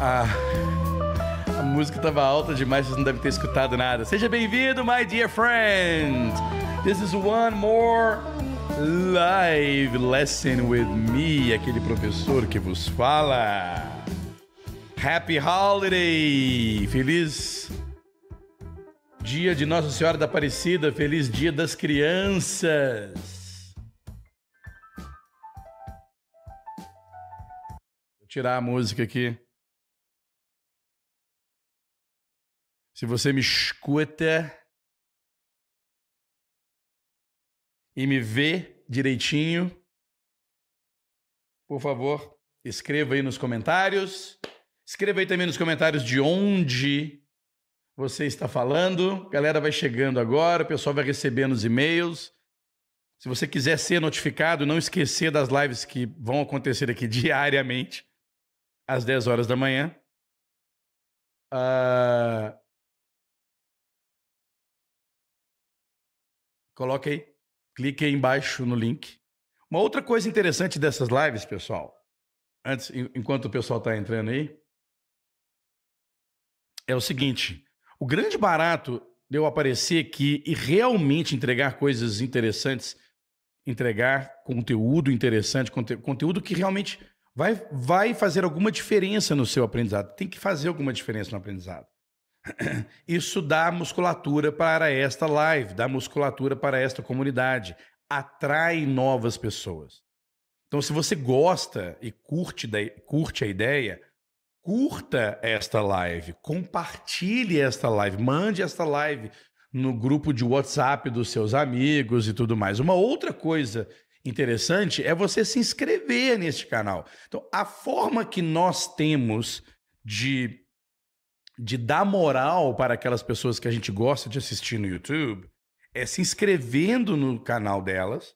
Ah, a música estava alta demais, vocês não devem ter escutado nada. Seja bem-vindo, my dear friend. This is one more live lesson with me, aquele professor que vos fala. Happy holiday! Feliz dia de Nossa Senhora da Aparecida, feliz dia das crianças. tirar a música aqui. Se você me escuta e me vê direitinho, por favor, escreva aí nos comentários. Escreva aí também nos comentários de onde você está falando. A galera vai chegando agora, o pessoal vai recebendo os e-mails. Se você quiser ser notificado, não esquecer das lives que vão acontecer aqui diariamente, às 10 horas da manhã. Uh, Coloque aí. Clique aí embaixo no link. Uma outra coisa interessante dessas lives, pessoal, antes, enquanto o pessoal está entrando aí, é o seguinte: o grande barato de eu aparecer aqui e realmente entregar coisas interessantes, entregar conteúdo interessante, conte conteúdo que realmente vai, vai fazer alguma diferença no seu aprendizado. Tem que fazer alguma diferença no aprendizado. Isso dá musculatura para esta live, dá musculatura para esta comunidade, atrai novas pessoas. Então, se você gosta e curte, curte a ideia, curta esta live, compartilhe esta live, mande esta live no grupo de WhatsApp dos seus amigos e tudo mais. Uma outra coisa interessante é você se inscrever neste canal. Então, a forma que nós temos de de dar moral para aquelas pessoas que a gente gosta de assistir no YouTube é se inscrevendo no canal delas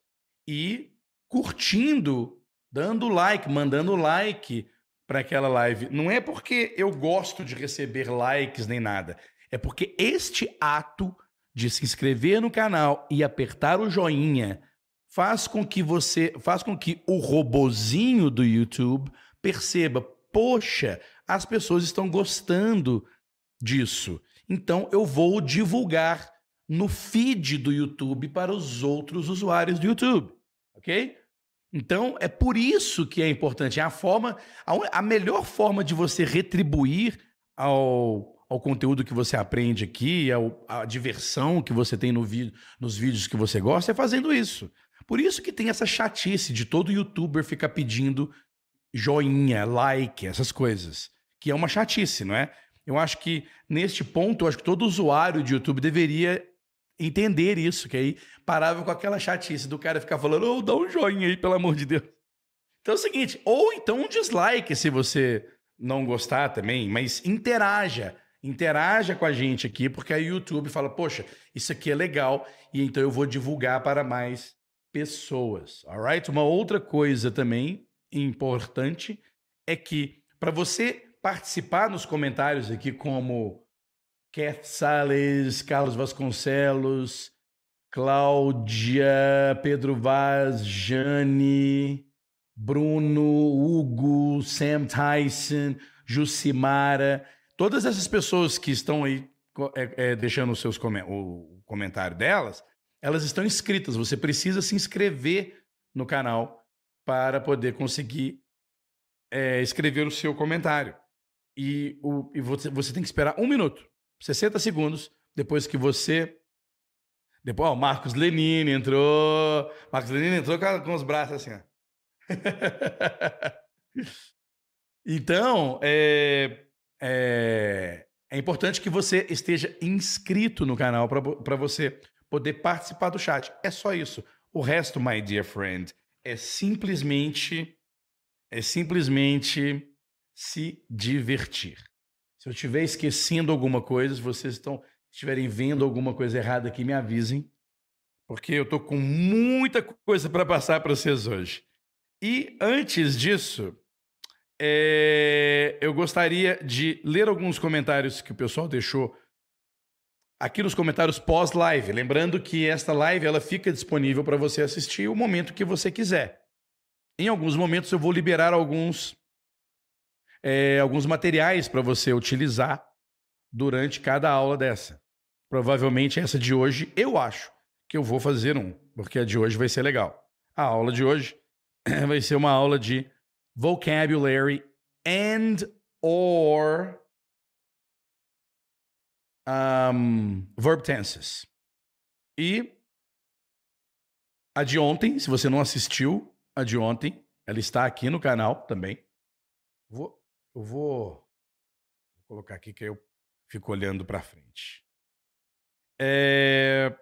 e curtindo, dando like, mandando like para aquela live. Não é porque eu gosto de receber likes nem nada. É porque este ato de se inscrever no canal e apertar o joinha faz com que você, faz com que o robozinho do YouTube perceba, poxa, as pessoas estão gostando disso. Então, eu vou divulgar no feed do YouTube para os outros usuários do YouTube, ok? Então, é por isso que é importante. É a forma, a, a melhor forma de você retribuir ao, ao conteúdo que você aprende aqui, ao, diversão que você tem no vídeo, nos vídeos que você gosta, é fazendo isso. Por isso que tem essa chatice de todo youtuber ficar pedindo joinha, like, essas coisas. Que é uma chatice, não é? Eu acho que neste ponto, eu acho que todo usuário de YouTube deveria entender isso, que aí parava com aquela chatice do cara ficar falando, ô, oh, dá um joinha aí, pelo amor de Deus. Então é o seguinte, ou então um dislike se você não gostar também, mas interaja. Interaja com a gente aqui, porque aí o YouTube fala, poxa, isso aqui é legal, e então eu vou divulgar para mais pessoas. Alright? Uma outra coisa também importante é que para você participar nos comentários aqui, como Keth Sales, Carlos Vasconcelos, Cláudia, Pedro Vaz, Jane, Bruno, Hugo, Sam Tyson, Jucimara, todas essas pessoas que estão aí é, é, deixando seus coment o comentário delas, elas estão inscritas. Você precisa se inscrever no canal para poder conseguir é, escrever o seu comentário e, o, e você, você tem que esperar um minuto, 60 segundos, depois que você. Depois, ó, Marcos Lenine entrou. Marcos Lenine entrou com, com os braços assim, ó. então, é, é, é, importante que você esteja inscrito no canal para você poder participar do chat. É só isso. O resto, my dear friend, é simplesmente. É simplesmente se divertir. Se eu estiver esquecendo alguma coisa, se vocês estão, estiverem vendo alguma coisa errada aqui, me avisem, porque eu estou com muita coisa para passar para vocês hoje. E antes disso, é, eu gostaria de ler alguns comentários que o pessoal deixou aqui nos comentários pós-live. Lembrando que esta live ela fica disponível para você assistir o momento que você quiser. Em alguns momentos eu vou liberar alguns é, alguns materiais para você utilizar durante cada aula dessa. Provavelmente essa de hoje, eu acho que eu vou fazer um, porque a de hoje vai ser legal. A aula de hoje vai ser uma aula de vocabulary and or um, verb tenses. E a de ontem, se você não assistiu, a de ontem, ela está aqui no canal também. Vou eu vou, vou colocar aqui que eu fico olhando para frente. É...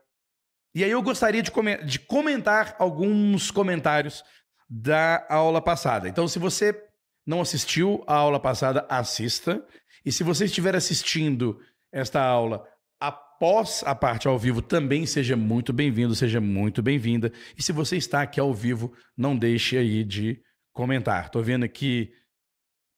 E aí eu gostaria de, com... de comentar alguns comentários da aula passada. Então, se você não assistiu a aula passada, assista. E se você estiver assistindo esta aula após a parte ao vivo, também seja muito bem-vindo, seja muito bem-vinda. E se você está aqui ao vivo, não deixe aí de comentar. Estou vendo aqui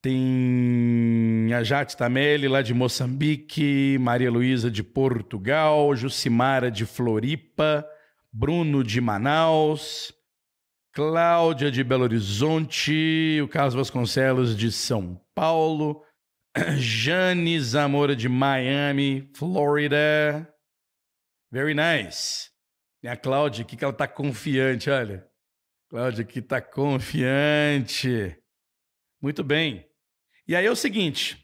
tem a Jati Tameli, lá de Moçambique, Maria Luísa de Portugal, Jucimara de Floripa, Bruno de Manaus, Cláudia de Belo Horizonte, o Carlos Vasconcelos de São Paulo, Jane Zamora de Miami, Florida. Very nice. E a Cláudia aqui que ela tá confiante, olha. Cláudia aqui tá confiante. Muito bem. E aí é o seguinte.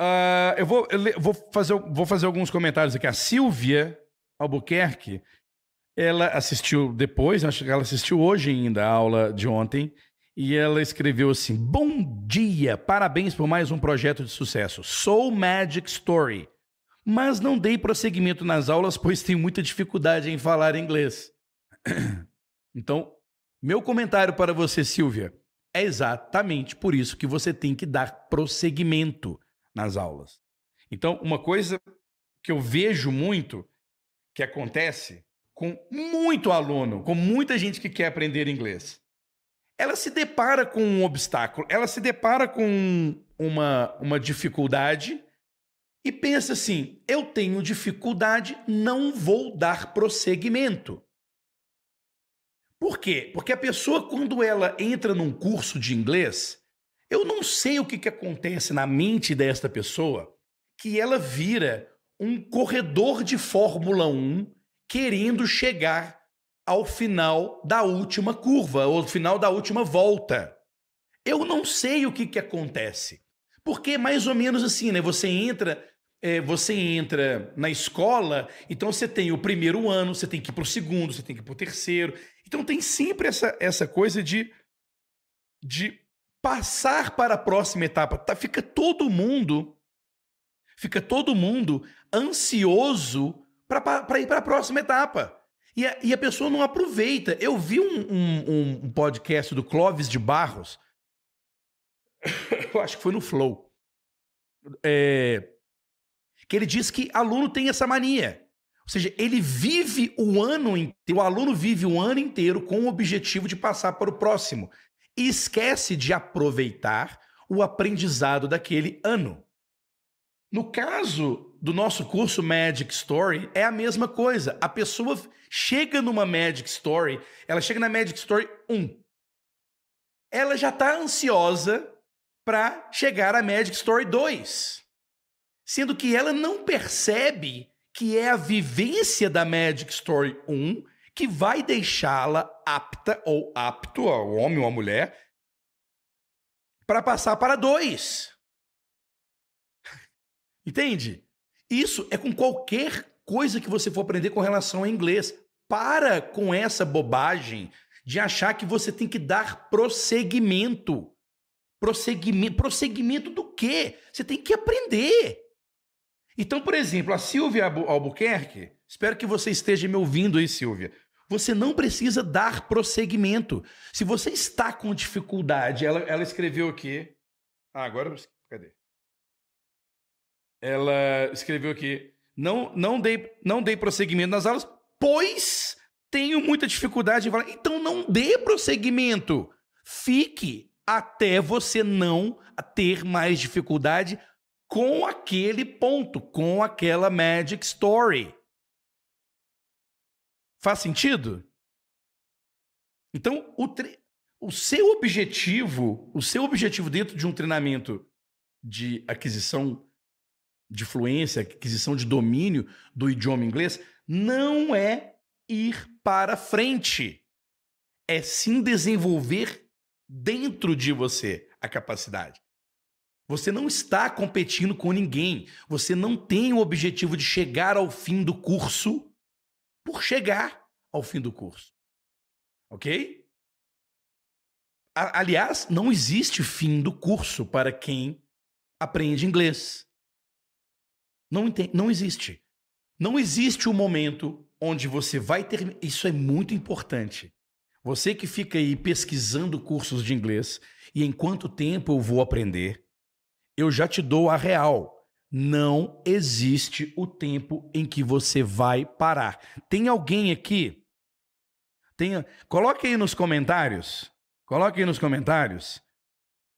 Uh, eu vou, eu vou, fazer, vou fazer alguns comentários aqui. A Silvia Albuquerque, ela assistiu depois, acho que ela assistiu hoje ainda a aula de ontem, e ela escreveu assim: Bom dia, parabéns por mais um projeto de sucesso. Soul Magic Story. Mas não dei prosseguimento nas aulas, pois tenho muita dificuldade em falar inglês. Então, meu comentário para você, Silvia. É exatamente por isso que você tem que dar prosseguimento nas aulas. Então, uma coisa que eu vejo muito que acontece com muito aluno, com muita gente que quer aprender inglês, ela se depara com um obstáculo, ela se depara com uma, uma dificuldade e pensa assim: eu tenho dificuldade, não vou dar prosseguimento. Por quê? Porque a pessoa, quando ela entra num curso de inglês, eu não sei o que, que acontece na mente desta pessoa que ela vira um corredor de Fórmula 1 querendo chegar ao final da última curva, ou final da última volta. Eu não sei o que, que acontece. Porque é mais ou menos assim, né? Você entra é, você entra na escola, então você tem o primeiro ano, você tem que ir para o segundo, você tem que ir para o terceiro. Então tem sempre essa, essa coisa de, de passar para a próxima etapa. Tá, fica todo mundo fica todo mundo ansioso para ir para a próxima etapa. E a, e a, pessoa não aproveita. Eu vi um, um, um podcast do Clóvis de Barros, eu acho que foi no Flow, é, que ele diz que aluno tem essa mania. Ou seja, ele vive o ano inteiro, o aluno vive o ano inteiro com o objetivo de passar para o próximo. E esquece de aproveitar o aprendizado daquele ano. No caso do nosso curso Magic Story, é a mesma coisa. A pessoa chega numa Magic Story, ela chega na Magic Story 1. Ela já está ansiosa para chegar à Magic Story 2 sendo que ela não percebe que é a vivência da Magic Story 1 que vai deixá-la apta ou apto, ao homem ou a mulher, para passar para dois. Entende? Isso é com qualquer coisa que você for aprender com relação a inglês. Para com essa bobagem de achar que você tem que dar prosseguimento. Prosseguimento, prosseguimento do quê? Você tem que aprender. Então, por exemplo, a Silvia Albuquerque, espero que você esteja me ouvindo aí, Silvia. Você não precisa dar prosseguimento. Se você está com dificuldade, ela, ela escreveu aqui. Ah, agora. Cadê? Ela escreveu aqui. Não, não, dei, não dei prosseguimento nas aulas, pois tenho muita dificuldade em falar. Então não dê prosseguimento. Fique até você não ter mais dificuldade com aquele ponto, com aquela magic story. Faz sentido? Então, o, tre... o seu objetivo, o seu objetivo dentro de um treinamento de aquisição de fluência, aquisição de domínio do idioma inglês, não é ir para frente. É sim desenvolver dentro de você a capacidade. Você não está competindo com ninguém. Você não tem o objetivo de chegar ao fim do curso por chegar ao fim do curso. Ok? Aliás, não existe fim do curso para quem aprende inglês. Não, entende, não existe. Não existe o um momento onde você vai ter. Isso é muito importante. Você que fica aí pesquisando cursos de inglês e em quanto tempo eu vou aprender, eu já te dou a real. Não existe o tempo em que você vai parar. Tem alguém aqui? Tem... Coloque aí nos comentários. Coloque aí nos comentários.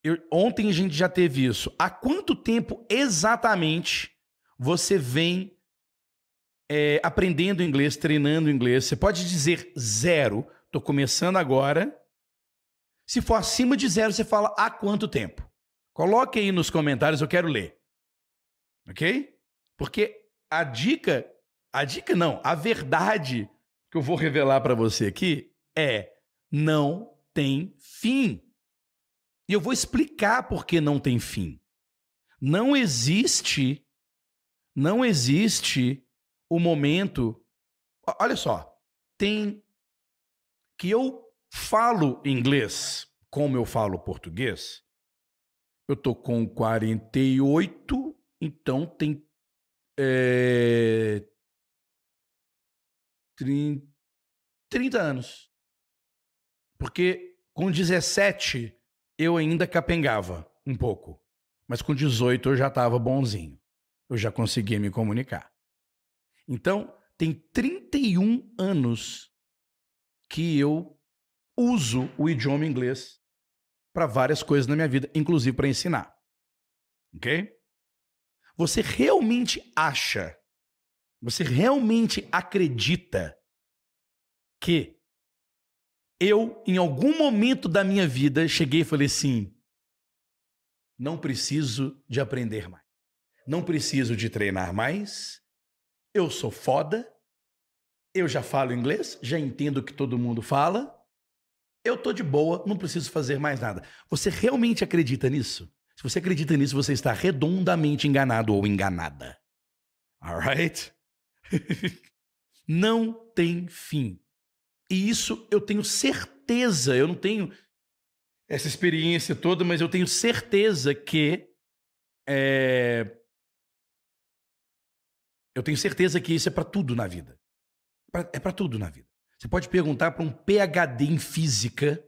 Eu... Ontem a gente já teve isso. Há quanto tempo exatamente você vem é, aprendendo inglês, treinando inglês? Você pode dizer zero. Estou começando agora. Se for acima de zero, você fala há quanto tempo? Coloque aí nos comentários, eu quero ler. Ok? Porque a dica, a dica não, a verdade que eu vou revelar para você aqui é não tem fim. E eu vou explicar por que não tem fim. Não existe, não existe o momento. Olha só, tem que eu falo inglês como eu falo português, eu tô com 48, então tem. É, 30, 30 anos. Porque com 17 eu ainda capengava um pouco. Mas com 18 eu já estava bonzinho. Eu já conseguia me comunicar. Então, tem 31 anos que eu uso o idioma inglês para várias coisas na minha vida, inclusive para ensinar. Ok? Você realmente acha, você realmente acredita que eu, em algum momento da minha vida, cheguei e falei assim: não preciso de aprender mais, não preciso de treinar mais, eu sou foda, eu já falo inglês, já entendo o que todo mundo fala, eu tô de boa, não preciso fazer mais nada. Você realmente acredita nisso? Se você acredita nisso, você está redondamente enganado ou enganada. Alright? não tem fim. E isso eu tenho certeza, eu não tenho essa experiência toda, mas eu tenho certeza que. É... Eu tenho certeza que isso é para tudo na vida. É para tudo na vida. Você pode perguntar para um PhD em física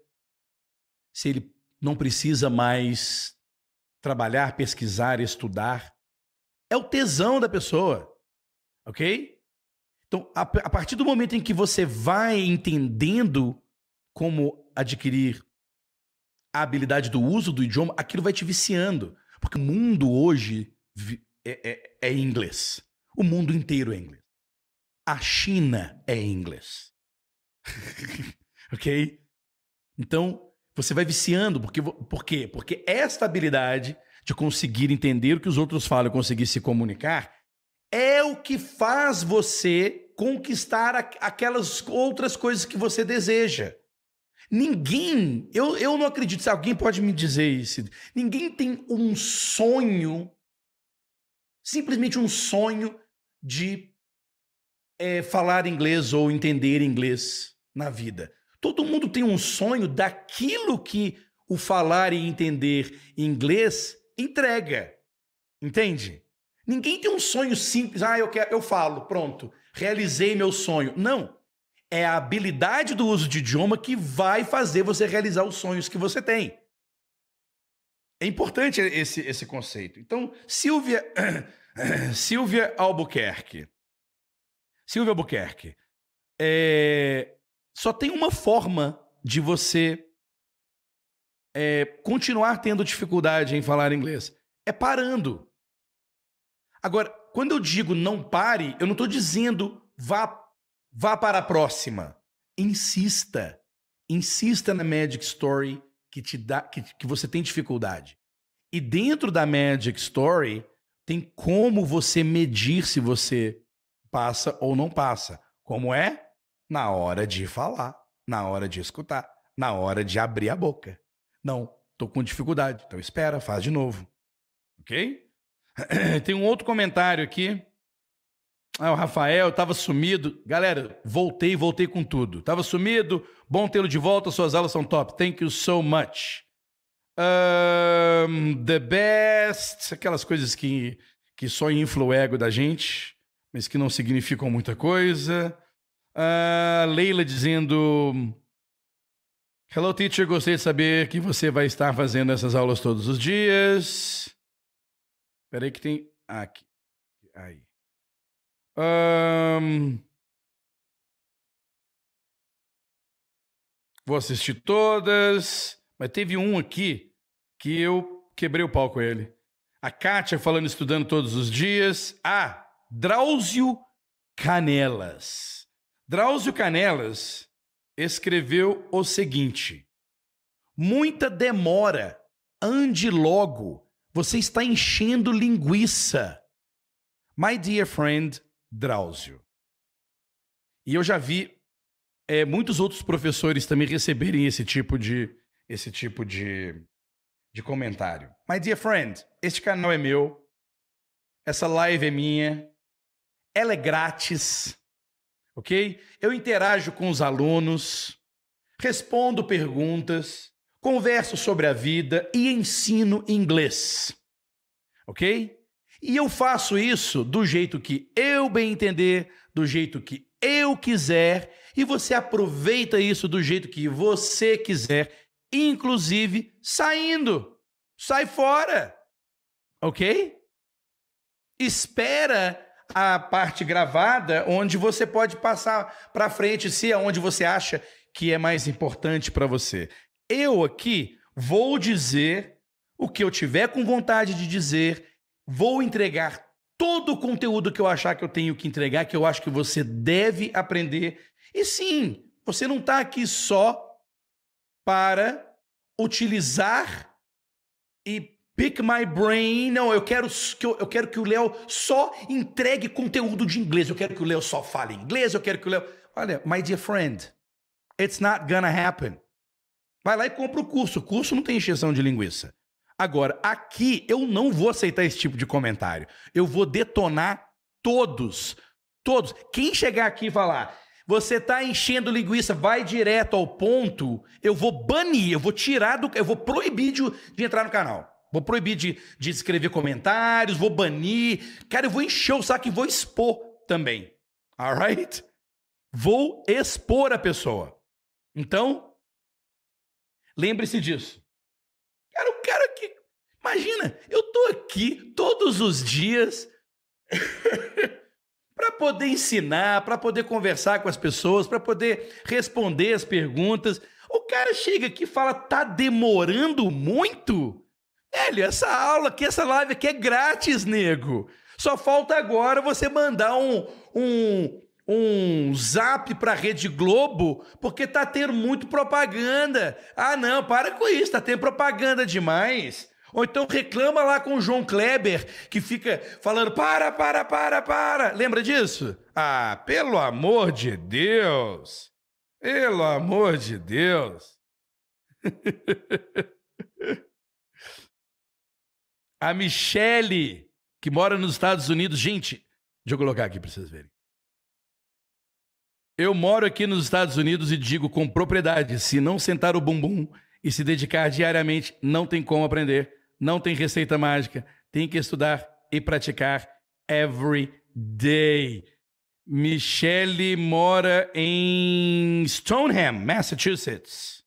se ele não precisa mais trabalhar, pesquisar, estudar. É o tesão da pessoa, ok? Então, a, a partir do momento em que você vai entendendo como adquirir a habilidade do uso do idioma, aquilo vai te viciando. Porque o mundo hoje é, é, é inglês. O mundo inteiro é inglês. A China é inglês. ok? Então, você vai viciando, porque, por quê? Porque esta habilidade de conseguir entender o que os outros falam, conseguir se comunicar, é o que faz você conquistar aquelas outras coisas que você deseja. Ninguém, eu, eu não acredito, se alguém pode me dizer isso, ninguém tem um sonho, simplesmente um sonho de é, falar inglês ou entender inglês na vida. Todo mundo tem um sonho daquilo que o falar e entender inglês entrega. Entende? Ninguém tem um sonho simples. Ah, eu quero, eu falo, pronto, realizei meu sonho. Não. É a habilidade do uso de idioma que vai fazer você realizar os sonhos que você tem. É importante esse, esse conceito. Então, Silvia Silvia Albuquerque. Silvia Albuquerque. É, só tem uma forma de você é, continuar tendo dificuldade em falar inglês. É parando. Agora, quando eu digo não pare, eu não estou dizendo vá, vá para a próxima. Insista. Insista na Magic Story que, te dá, que, que você tem dificuldade. E dentro da Magic Story, tem como você medir se você passa ou não passa. Como é? na hora de falar, na hora de escutar, na hora de abrir a boca. Não, tô com dificuldade, então espera, faz de novo. Ok? Tem um outro comentário aqui. Ah, o Rafael estava sumido. Galera, voltei, voltei com tudo. Tava sumido, bom tê-lo de volta, suas aulas são top. Thank you so much. Um, the best, aquelas coisas que, que só influem o ego da gente, mas que não significam muita coisa. Uh, Leila dizendo: Hello, teacher. gostei de saber que você vai estar fazendo essas aulas todos os dias. Peraí, que tem. Ah, aqui. Aí. Um... Vou assistir todas. Mas teve um aqui que eu quebrei o pau com ele. A Kátia falando estudando todos os dias. Ah, Drauzio Canelas. Drauzio Canelas escreveu o seguinte: Muita demora, ande logo, você está enchendo linguiça. My dear friend Drauzio. E eu já vi é, muitos outros professores também receberem esse tipo de esse tipo de, de comentário. My dear friend, este canal é meu, essa live é minha, ela é grátis ok? Eu interajo com os alunos, respondo perguntas, converso sobre a vida e ensino inglês, ok? E eu faço isso do jeito que eu bem entender, do jeito que eu quiser, e você aproveita isso do jeito que você quiser, inclusive saindo. Sai fora. OK? Espera a parte gravada, onde você pode passar para frente se é onde você acha que é mais importante para você. Eu aqui vou dizer o que eu tiver com vontade de dizer, vou entregar todo o conteúdo que eu achar que eu tenho que entregar, que eu acho que você deve aprender. E sim, você não está aqui só para utilizar e Pick my brain. Não, eu quero que, eu, eu quero que o Léo só entregue conteúdo de inglês. Eu quero que o Léo só fale inglês. Eu quero que o Léo. Olha, my dear friend, it's not gonna happen. Vai lá e compra o curso. O curso não tem encheção de linguiça. Agora, aqui eu não vou aceitar esse tipo de comentário. Eu vou detonar todos. Todos. Quem chegar aqui e falar, você tá enchendo linguiça, vai direto ao ponto, eu vou banir, eu vou tirar do. Eu vou proibir de, de entrar no canal. Vou proibir de, de escrever comentários, vou banir. Cara, eu vou encher o saco e vou expor também. Alright? Vou expor a pessoa. Então, lembre-se disso. Cara, o cara que. Imagina, eu tô aqui todos os dias para poder ensinar, para poder conversar com as pessoas, para poder responder as perguntas. O cara chega aqui e fala: tá demorando muito? Velho, essa aula aqui, essa live aqui é grátis, nego. Só falta agora você mandar um, um, um zap pra Rede Globo, porque tá tendo muito propaganda. Ah, não, para com isso, tá tendo propaganda demais. Ou então reclama lá com o João Kleber, que fica falando: para, para, para, para. Lembra disso? Ah, pelo amor de Deus! Pelo amor de Deus! A Michelle, que mora nos Estados Unidos. Gente, deixa eu colocar aqui para vocês verem. Eu moro aqui nos Estados Unidos e digo com propriedade: se não sentar o bumbum e se dedicar diariamente, não tem como aprender, não tem receita mágica, tem que estudar e praticar every day. Michelle mora em Stoneham, Massachusetts.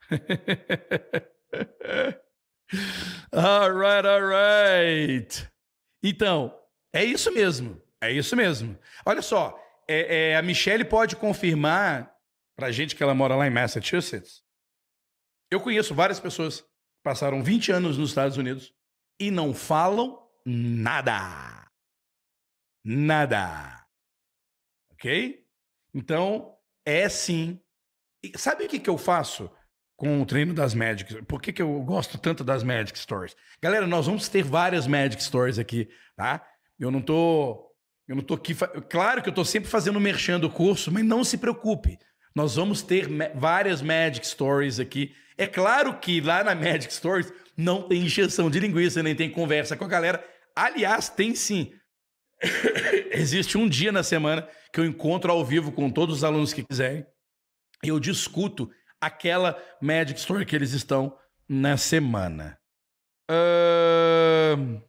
All right, all right. Então, é isso mesmo. É isso mesmo. Olha só, é, é, a Michelle pode confirmar pra gente que ela mora lá em Massachusetts. Eu conheço várias pessoas que passaram 20 anos nos Estados Unidos e não falam nada. Nada. Ok? Então, é sim. E sabe o que, que eu faço? com o treino das Magic. Por que, que eu gosto tanto das Magic Stories? Galera, nós vamos ter várias Magic Stories aqui, tá? Eu não tô. Eu não tô aqui. Claro que eu tô sempre fazendo merchan do curso, mas não se preocupe. Nós vamos ter várias Magic Stories aqui. É claro que lá na Magic Stories não tem injeção de linguiça, nem tem conversa com a galera. Aliás, tem sim. Existe um dia na semana que eu encontro ao vivo com todos os alunos que quiserem. Eu discuto aquela Magic Store que eles estão na semana. Uh...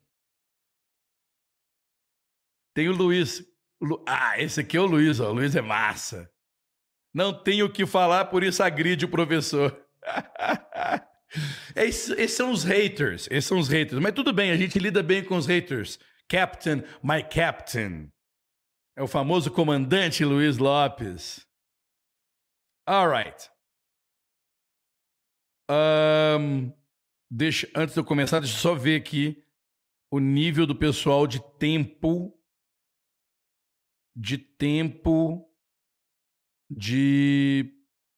Tem o Luiz. Lu... Ah, esse aqui é o Luiz, ó. O Luiz é massa. Não tenho o que falar, por isso agride o professor. esses, esses são os haters. Esses são os haters. Mas tudo bem, a gente lida bem com os haters. Captain, my captain. É o famoso comandante Luiz Lopes. All right. Um, deixa, antes de eu começar, deixa eu só ver aqui o nível do pessoal de tempo. De tempo de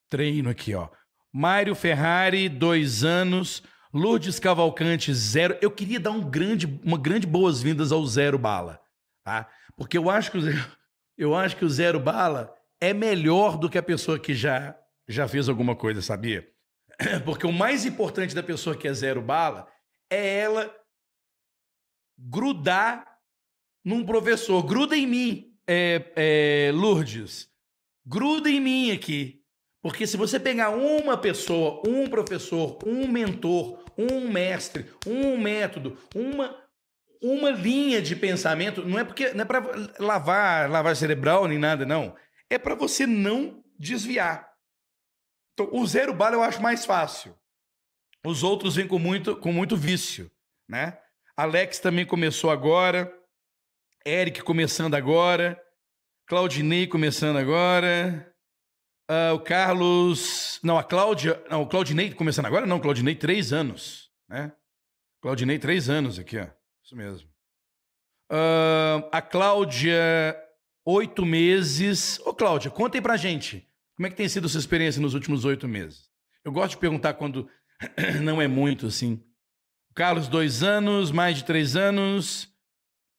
treino aqui, ó. Mário Ferrari, dois anos. Lourdes Cavalcante, zero. Eu queria dar um grande, uma grande boas-vindas ao Zero Bala, tá? Porque eu acho que o zero, eu acho que o Zero Bala é melhor do que a pessoa que já, já fez alguma coisa, sabia? Porque o mais importante da pessoa que é zero bala é ela grudar num professor. Gruda em mim, é, é, Lourdes. Gruda em mim aqui. Porque se você pegar uma pessoa, um professor, um mentor, um mestre, um método, uma, uma linha de pensamento, não é porque não é para lavar, lavar cerebral nem nada, não. É para você não desviar. Então, o zero bala eu acho mais fácil. Os outros vêm com muito, com muito vício, né? Alex também começou agora. Eric começando agora. Claudinei começando agora. Uh, o Carlos. Não, a Cláudia. Não, o Claudinei começando agora? Não, Claudinei, três anos, né? Claudinei, três anos aqui, ó. Isso mesmo. Uh, a Cláudia, oito meses. Ô, Cláudia, contem pra gente. Como é que tem sido sua experiência nos últimos oito meses? Eu gosto de perguntar quando não é muito, assim. Carlos, dois anos, mais de três anos.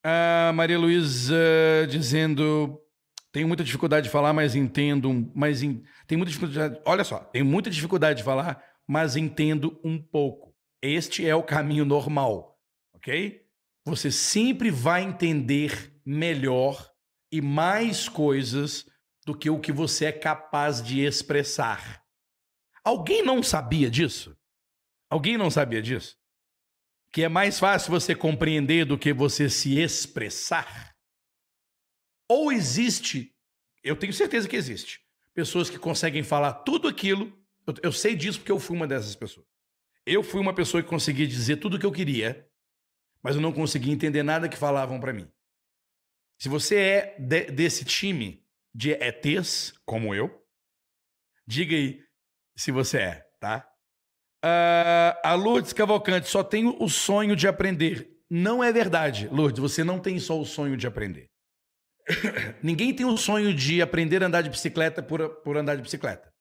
A Maria Luísa dizendo. Tenho muita dificuldade de falar, mas entendo. Mas in... tem muita dificuldade. Olha só, tenho muita dificuldade de falar, mas entendo um pouco. Este é o caminho normal, ok? Você sempre vai entender melhor e mais coisas do que o que você é capaz de expressar. Alguém não sabia disso? Alguém não sabia disso? Que é mais fácil você compreender do que você se expressar? Ou existe, eu tenho certeza que existe, pessoas que conseguem falar tudo aquilo. Eu, eu sei disso porque eu fui uma dessas pessoas. Eu fui uma pessoa que conseguia dizer tudo o que eu queria, mas eu não conseguia entender nada que falavam para mim. Se você é de, desse time, de ETs, como eu. Diga aí se você é, tá? Uh, a Lourdes Cavalcante, só tenho o sonho de aprender. Não é verdade, Lourdes, você não tem só o sonho de aprender. Ninguém tem o sonho de aprender a andar de bicicleta por, por andar de bicicleta.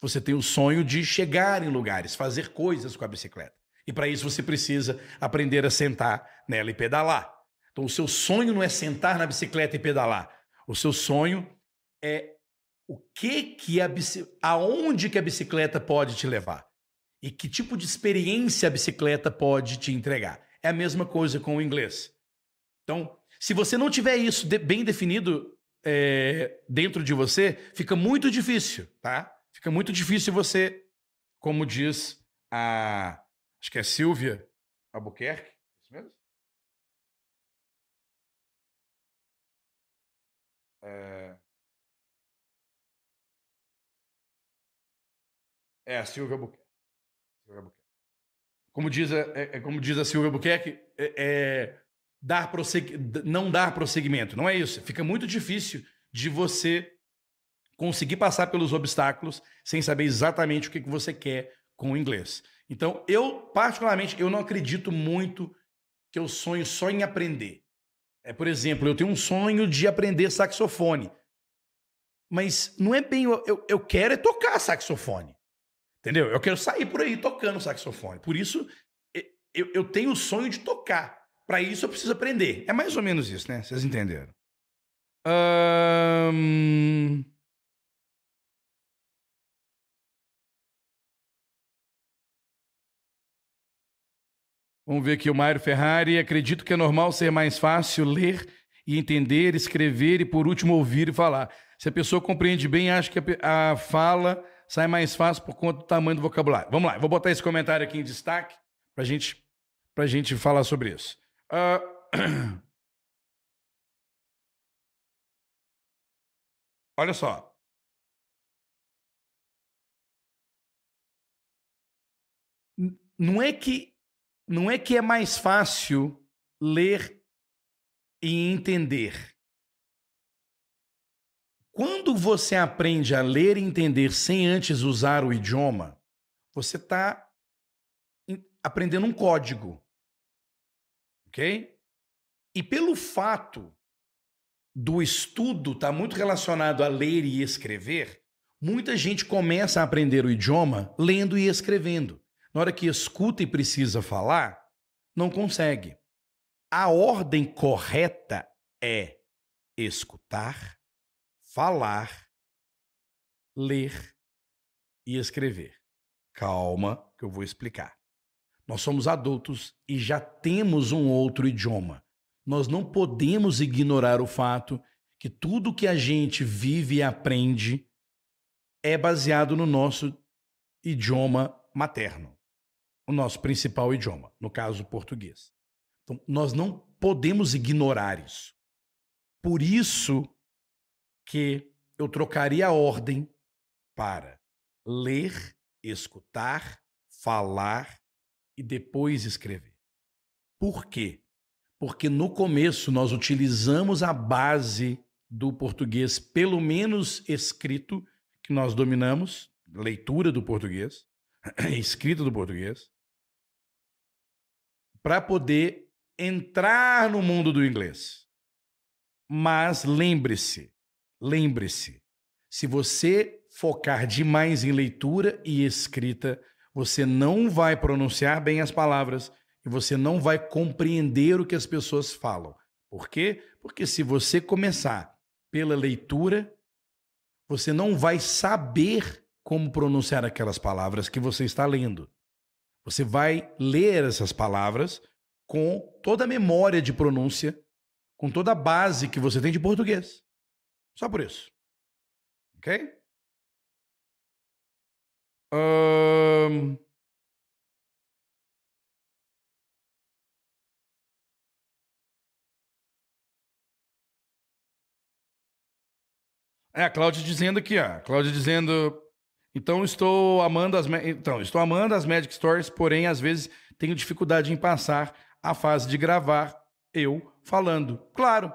Você tem o sonho de chegar em lugares, fazer coisas com a bicicleta. E para isso você precisa aprender a sentar nela e pedalar. Então o seu sonho não é sentar na bicicleta e pedalar. O seu sonho é o que que a aonde que a bicicleta pode te levar e que tipo de experiência a bicicleta pode te entregar. É a mesma coisa com o inglês. Então, se você não tiver isso de, bem definido é, dentro de você, fica muito difícil, tá? Fica muito difícil você, como diz a acho que é Silvia Albuquerque, é isso mesmo? É... É a Silvia Buquerque. Silvia Buquerque. Como diz a, é, é como diz a Silvia Buquerque, é, é dar não dar prosseguimento. Não é isso. Fica muito difícil de você conseguir passar pelos obstáculos sem saber exatamente o que você quer com o inglês. Então, eu, particularmente, eu não acredito muito que eu sonho só em aprender. É, por exemplo, eu tenho um sonho de aprender saxofone. Mas não é bem. Eu, eu quero é tocar saxofone. Entendeu? Eu quero sair por aí tocando saxofone. Por isso, eu, eu tenho o sonho de tocar. Para isso, eu preciso aprender. É mais ou menos isso, né? Vocês entenderam? Um... Vamos ver aqui o Mário Ferrari. Acredito que é normal ser mais fácil ler e entender, escrever e, por último, ouvir e falar. Se a pessoa compreende bem, acho que a, a fala sai mais fácil por conta do tamanho do vocabulário. Vamos lá, vou botar esse comentário aqui em destaque para gente, a gente falar sobre isso. Uh... Olha só. Não é que não é que é mais fácil ler e entender. Quando você aprende a ler e entender sem antes usar o idioma, você está aprendendo um código. Ok? E pelo fato do estudo estar tá muito relacionado a ler e escrever, muita gente começa a aprender o idioma lendo e escrevendo. Na hora que escuta e precisa falar, não consegue. A ordem correta é escutar, falar, ler e escrever. Calma, que eu vou explicar. Nós somos adultos e já temos um outro idioma. Nós não podemos ignorar o fato que tudo que a gente vive e aprende é baseado no nosso idioma materno, o nosso principal idioma, no caso, o português. Então, nós não podemos ignorar isso. Por isso que eu trocaria a ordem para ler, escutar, falar e depois escrever. Por quê? Porque no começo nós utilizamos a base do português, pelo menos escrito, que nós dominamos, leitura do português, escrita do português, para poder entrar no mundo do inglês. Mas lembre-se, Lembre-se, se você focar demais em leitura e escrita, você não vai pronunciar bem as palavras e você não vai compreender o que as pessoas falam. Por quê? Porque se você começar pela leitura, você não vai saber como pronunciar aquelas palavras que você está lendo. Você vai ler essas palavras com toda a memória de pronúncia, com toda a base que você tem de português. Só por isso. Ok? Um... É, a Cláudia dizendo aqui, ó. A Cláudia dizendo. Então estou amando as então estou amando as Magic Stories, porém às vezes tenho dificuldade em passar a fase de gravar eu falando. Claro,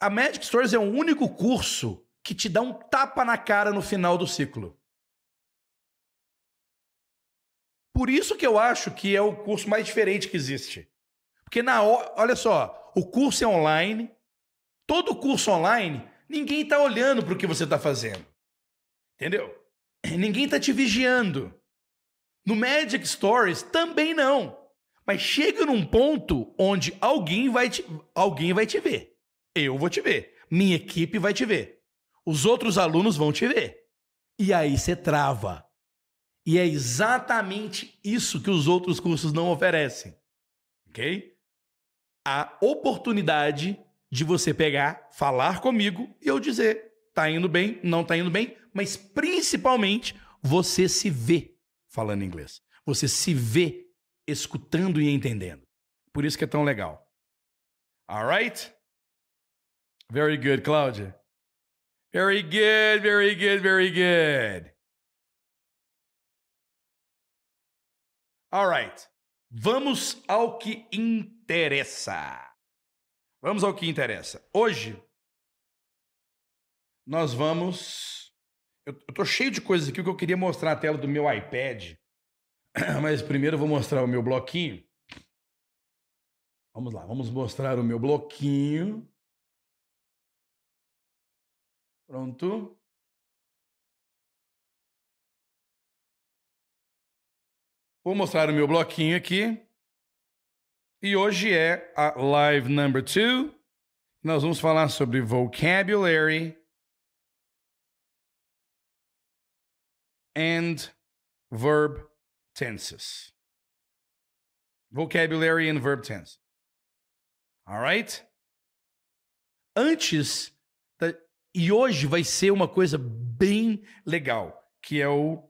a Magic Stories é o único curso que te dá um tapa na cara no final do ciclo. Por isso que eu acho que é o curso mais diferente que existe. Porque na olha só, o curso é online, todo curso online, ninguém está olhando para o que você está fazendo. Entendeu? Ninguém está te vigiando. No Magic Stories também não. Mas chega num ponto onde alguém vai te, alguém vai te ver. Eu vou te ver. Minha equipe vai te ver. Os outros alunos vão te ver. E aí você trava. E é exatamente isso que os outros cursos não oferecem. Ok? A oportunidade de você pegar, falar comigo e eu dizer: tá indo bem, não tá indo bem, mas principalmente você se vê falando inglês. Você se vê escutando e entendendo. Por isso que é tão legal. Alright? Very good, Claudia. Very good, very good, very good. All right. Vamos ao que interessa. Vamos ao que interessa. Hoje nós vamos eu, eu tô cheio de coisas aqui que eu queria mostrar a tela do meu iPad. Mas primeiro eu vou mostrar o meu bloquinho. Vamos lá, vamos mostrar o meu bloquinho. Pronto? Vou mostrar o meu bloquinho aqui. E hoje é a live number two. Nós vamos falar sobre vocabulary and verb tenses. Vocabulary and verb tenses. All right? Antes e hoje vai ser uma coisa bem legal, que é o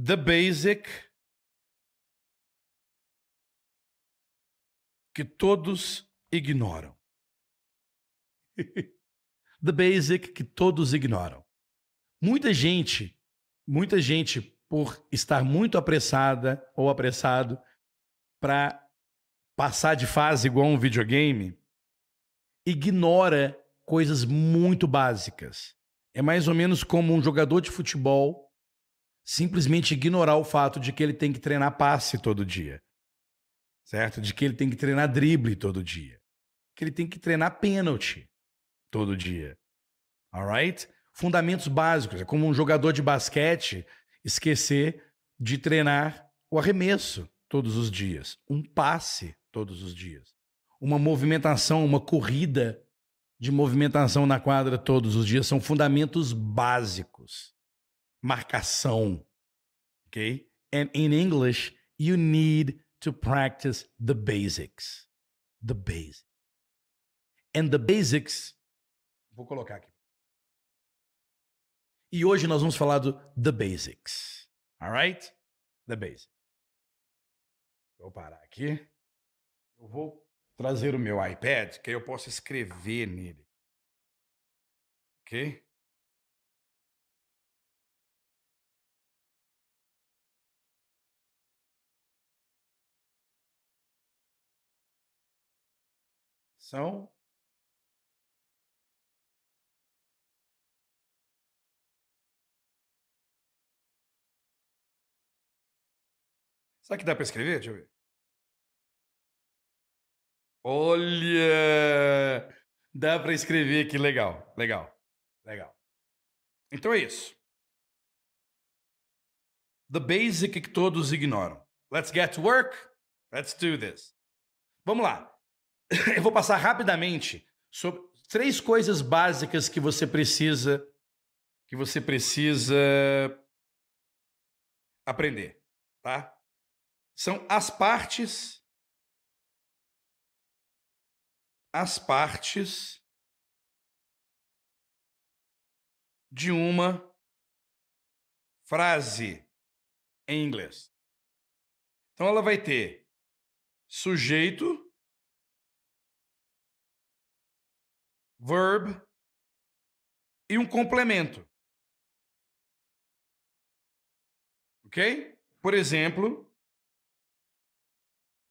The Basic que todos ignoram. The Basic que todos ignoram. Muita gente, muita gente por estar muito apressada ou apressado para passar de fase igual um videogame, ignora coisas muito básicas. É mais ou menos como um jogador de futebol simplesmente ignorar o fato de que ele tem que treinar passe todo dia. Certo? De que ele tem que treinar drible todo dia. Que ele tem que treinar pênalti todo dia. Alright? Fundamentos básicos. É como um jogador de basquete esquecer de treinar o arremesso todos os dias, um passe todos os dias uma movimentação, uma corrida de movimentação na quadra todos os dias são fundamentos básicos. Marcação. Ok? And in English, you need to practice the basics. The basics. And the basics. Vou colocar aqui. E hoje nós vamos falar do the basics. Alright? The basics. Vou parar aqui. Eu vou trazer o meu iPad, que aí eu posso escrever nele. Ok? São Será que dá para escrever? Deixa eu ver. Olha! Dá para escrever aqui, legal, legal, legal. Então é isso. The basic que todos ignoram. Let's get to work. Let's do this. Vamos lá. Eu vou passar rapidamente sobre três coisas básicas que você precisa que você precisa aprender, tá? São as partes as partes de uma frase em inglês. Então ela vai ter sujeito, verb e um complemento. Ok? Por exemplo,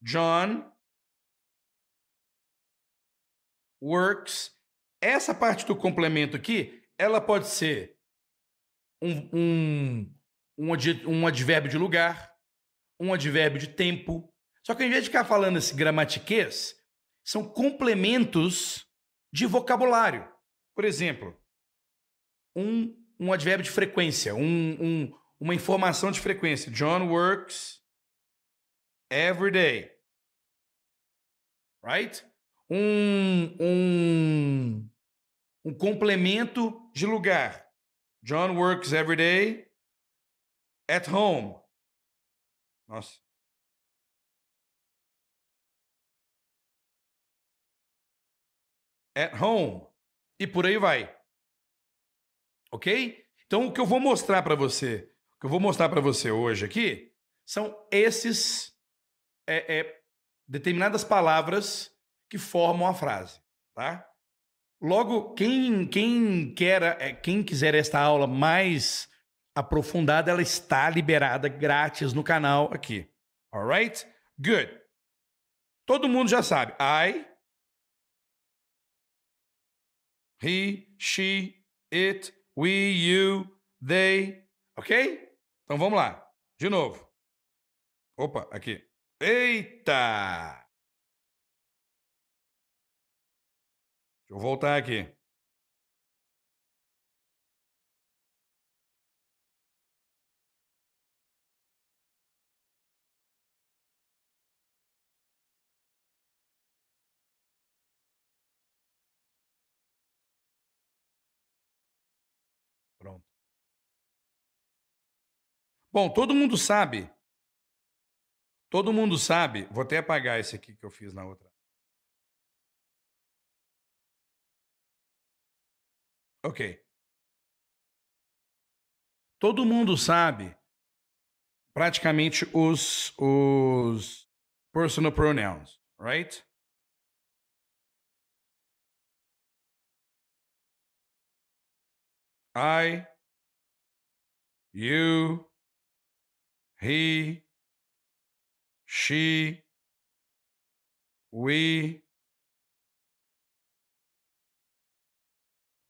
John works. Essa parte do complemento aqui, ela pode ser um, um, um, ad, um advérbio de lugar, um advérbio de tempo. Só que ao invés de ficar falando esse gramatiquês, são complementos de vocabulário. Por exemplo, um, um advérbio de frequência, um, um, uma informação de frequência. John works every day. Right? um, um, um complemento de lugar. John works every day at home. Nossa. At home. E por aí vai. Ok? Então, o que eu vou mostrar para você, o que eu vou mostrar para você hoje aqui, são esses é, é, determinadas palavras que formam a frase, tá? Logo, quem, quem, quer, é, quem quiser esta aula mais aprofundada, ela está liberada grátis no canal aqui. Alright? Good. Todo mundo já sabe. I, he, she, it, we, you, they. Ok? Então vamos lá. De novo. Opa, aqui. Eita! eu voltar aqui. Pronto. Bom, todo mundo sabe. Todo mundo sabe. Vou até apagar esse aqui que eu fiz na outra. Ok. Todo mundo sabe praticamente os, os personal pronouns, right? I, you, he, she, we,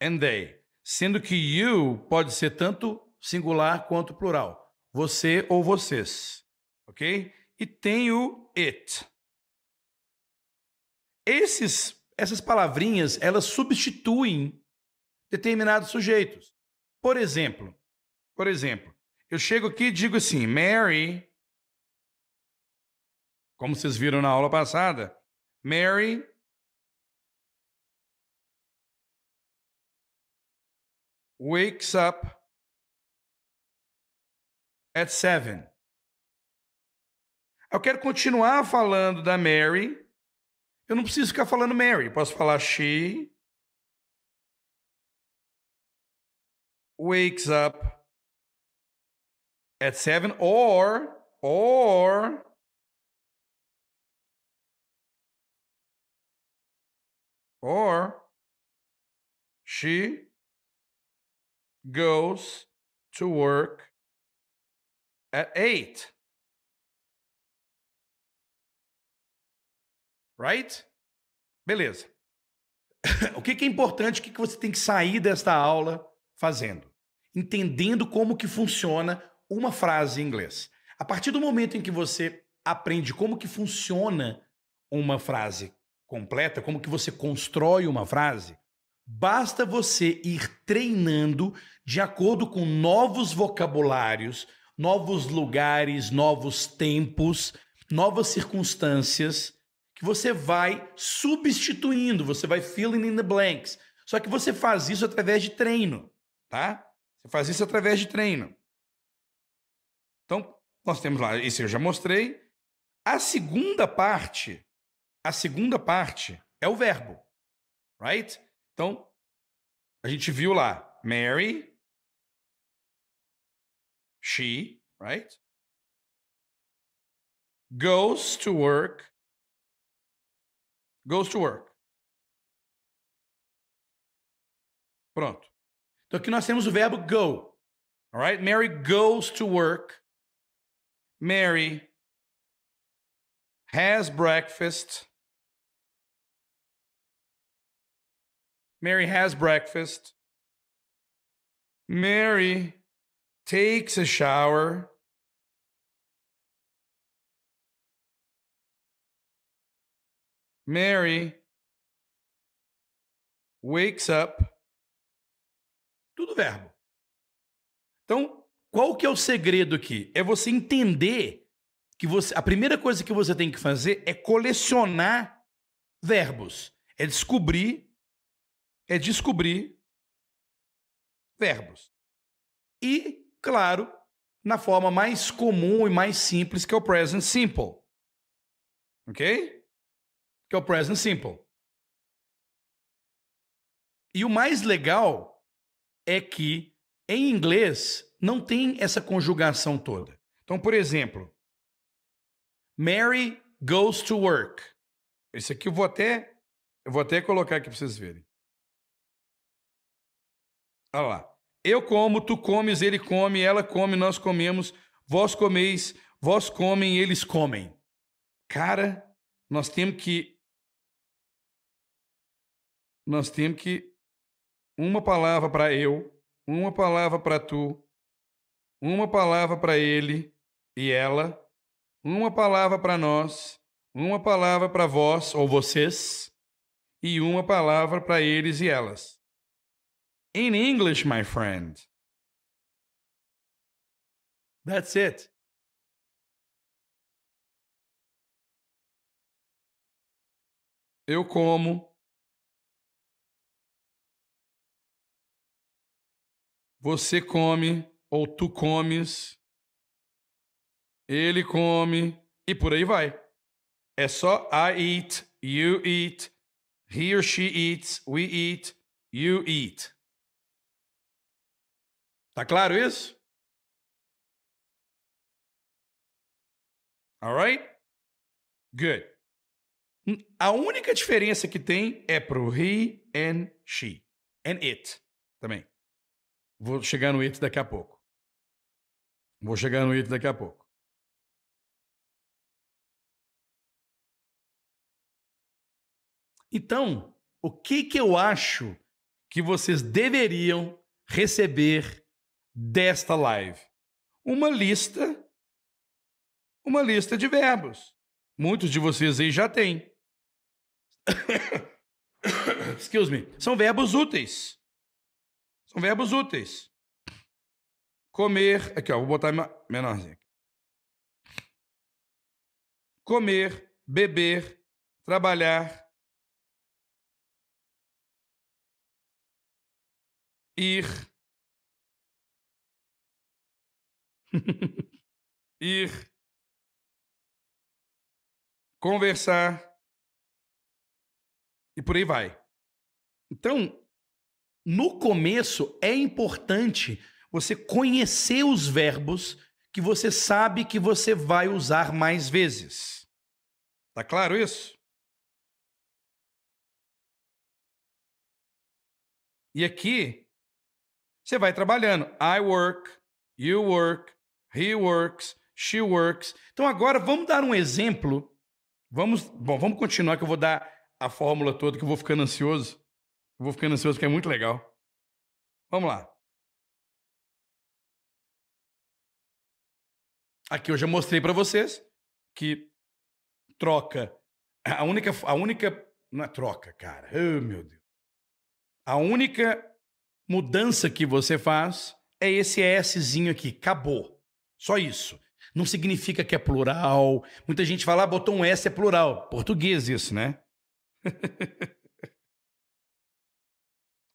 and they. Sendo que you pode ser tanto singular quanto plural. Você ou vocês. Ok? E tem o it. Esses, essas palavrinhas, elas substituem determinados sujeitos. Por exemplo, por exemplo, eu chego aqui e digo assim, Mary, como vocês viram na aula passada, Mary wakes up at seven. Eu quero continuar falando da Mary. Eu não preciso ficar falando Mary. Posso falar she wakes up at seven or or or she goes to work at 8. Right? Beleza. o que, é importante, o que, que você tem que sair desta aula fazendo? Entendendo como que funciona uma frase em inglês. A partir do momento em que você aprende como que funciona uma frase completa, como que você constrói uma frase, Basta você ir treinando de acordo com novos vocabulários, novos lugares, novos tempos, novas circunstâncias, que você vai substituindo, você vai filling in the blanks. Só que você faz isso através de treino, tá? Você faz isso através de treino. Então, nós temos lá, isso eu já mostrei. A segunda parte, a segunda parte é o verbo, right? Então, a gente viu lá Mary, she, right? Goes to work. Goes to work. Pronto. Então aqui nós temos o verbo go. All right? Mary goes to work. Mary has breakfast. Mary has breakfast. Mary takes a shower. Mary wakes up. Tudo verbo. Então, qual que é o segredo aqui? É você entender que você, a primeira coisa que você tem que fazer é colecionar verbos, é descobrir é descobrir verbos. E, claro, na forma mais comum e mais simples, que é o present simple. Ok? Que é o present simple. E o mais legal é que em inglês não tem essa conjugação toda. Então, por exemplo, Mary goes to work. Esse aqui eu vou até eu vou até colocar aqui para vocês verem. Olha lá. Eu como, tu comes, ele come, ela come, nós comemos, vós comeis, vós comem, eles comem. Cara, nós temos que. Nós temos que. Uma palavra para eu, uma palavra para tu, uma palavra para ele e ela, uma palavra para nós, uma palavra para vós ou vocês, e uma palavra para eles e elas in English, my friend. That's it. Eu como. Você come ou tu comes. Ele come e por aí vai. É só I eat, you eat, he or she eats, we eat, you eat. Tá claro isso? Alright? Good. A única diferença que tem é pro he and she. And it também. Vou chegar no it daqui a pouco. Vou chegar no it daqui a pouco. Então, o que que eu acho que vocês deveriam receber desta live? Uma lista, uma lista de verbos. Muitos de vocês aí já têm. Excuse me. São verbos úteis. São verbos úteis. Comer. Aqui, ó, vou botar menorzinho. Comer, beber, trabalhar, ir, ir conversar e por aí vai. Então, no começo é importante você conhecer os verbos que você sabe que você vai usar mais vezes. Tá claro isso? E aqui você vai trabalhando. I work, you work, He works, she works. Então agora vamos dar um exemplo. Vamos, bom, vamos continuar que eu vou dar a fórmula toda que eu vou ficando ansioso. Eu vou ficando ansioso porque é muito legal. Vamos lá. Aqui eu já mostrei para vocês que troca a única a única não é troca, cara. Oh, meu Deus. A única mudança que você faz é esse Szinho aqui, acabou. Só isso. Não significa que é plural. Muita gente fala, ah, botou um S, é plural. Português isso, né?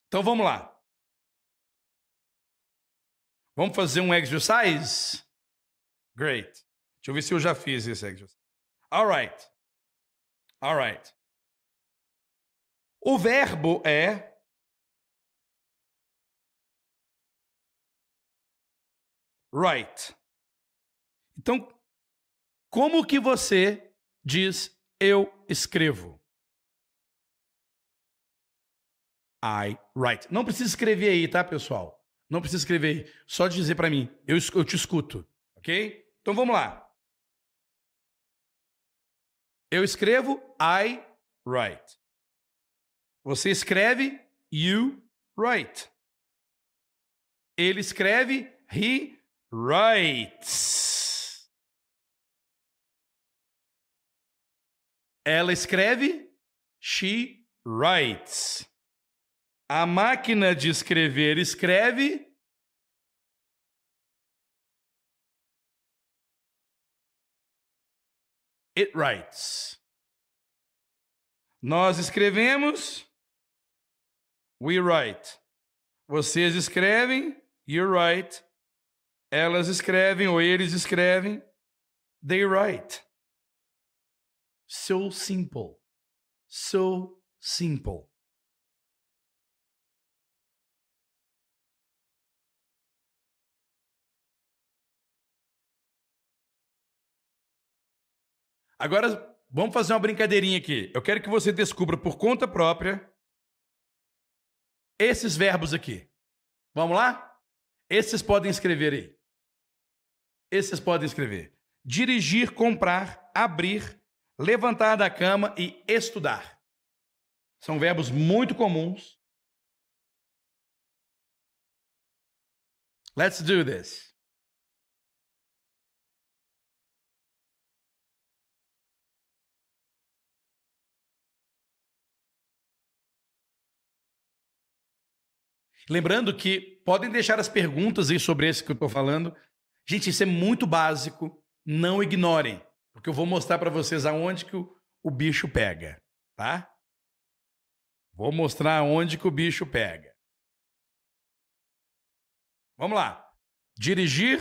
então vamos lá. Vamos fazer um exercise? Great. Deixa eu ver se eu já fiz esse exercise. All right. All right. O verbo é right. Então, como que você diz eu escrevo? I write. Não precisa escrever aí, tá, pessoal? Não precisa escrever aí. Só dizer para mim. Eu, eu te escuto, ok? Então vamos lá. Eu escrevo I write. Você escreve you write. Ele escreve he writes. Ela escreve, she writes. A máquina de escrever escreve. It writes. Nós escrevemos. We write. Vocês escrevem. You write. Elas escrevem ou eles escrevem. They write. So simple. So simple. Agora vamos fazer uma brincadeirinha aqui. Eu quero que você descubra por conta própria esses verbos aqui. Vamos lá? Esses podem escrever aí. Esses podem escrever: dirigir, comprar, abrir, levantar da cama e estudar. São verbos muito comuns. Let's do this. Lembrando que podem deixar as perguntas aí sobre esse que eu estou falando. Gente, isso é muito básico. Não ignorem. Porque eu vou mostrar para vocês aonde que o, o bicho pega, tá? Vou mostrar aonde que o bicho pega. Vamos lá. Dirigir.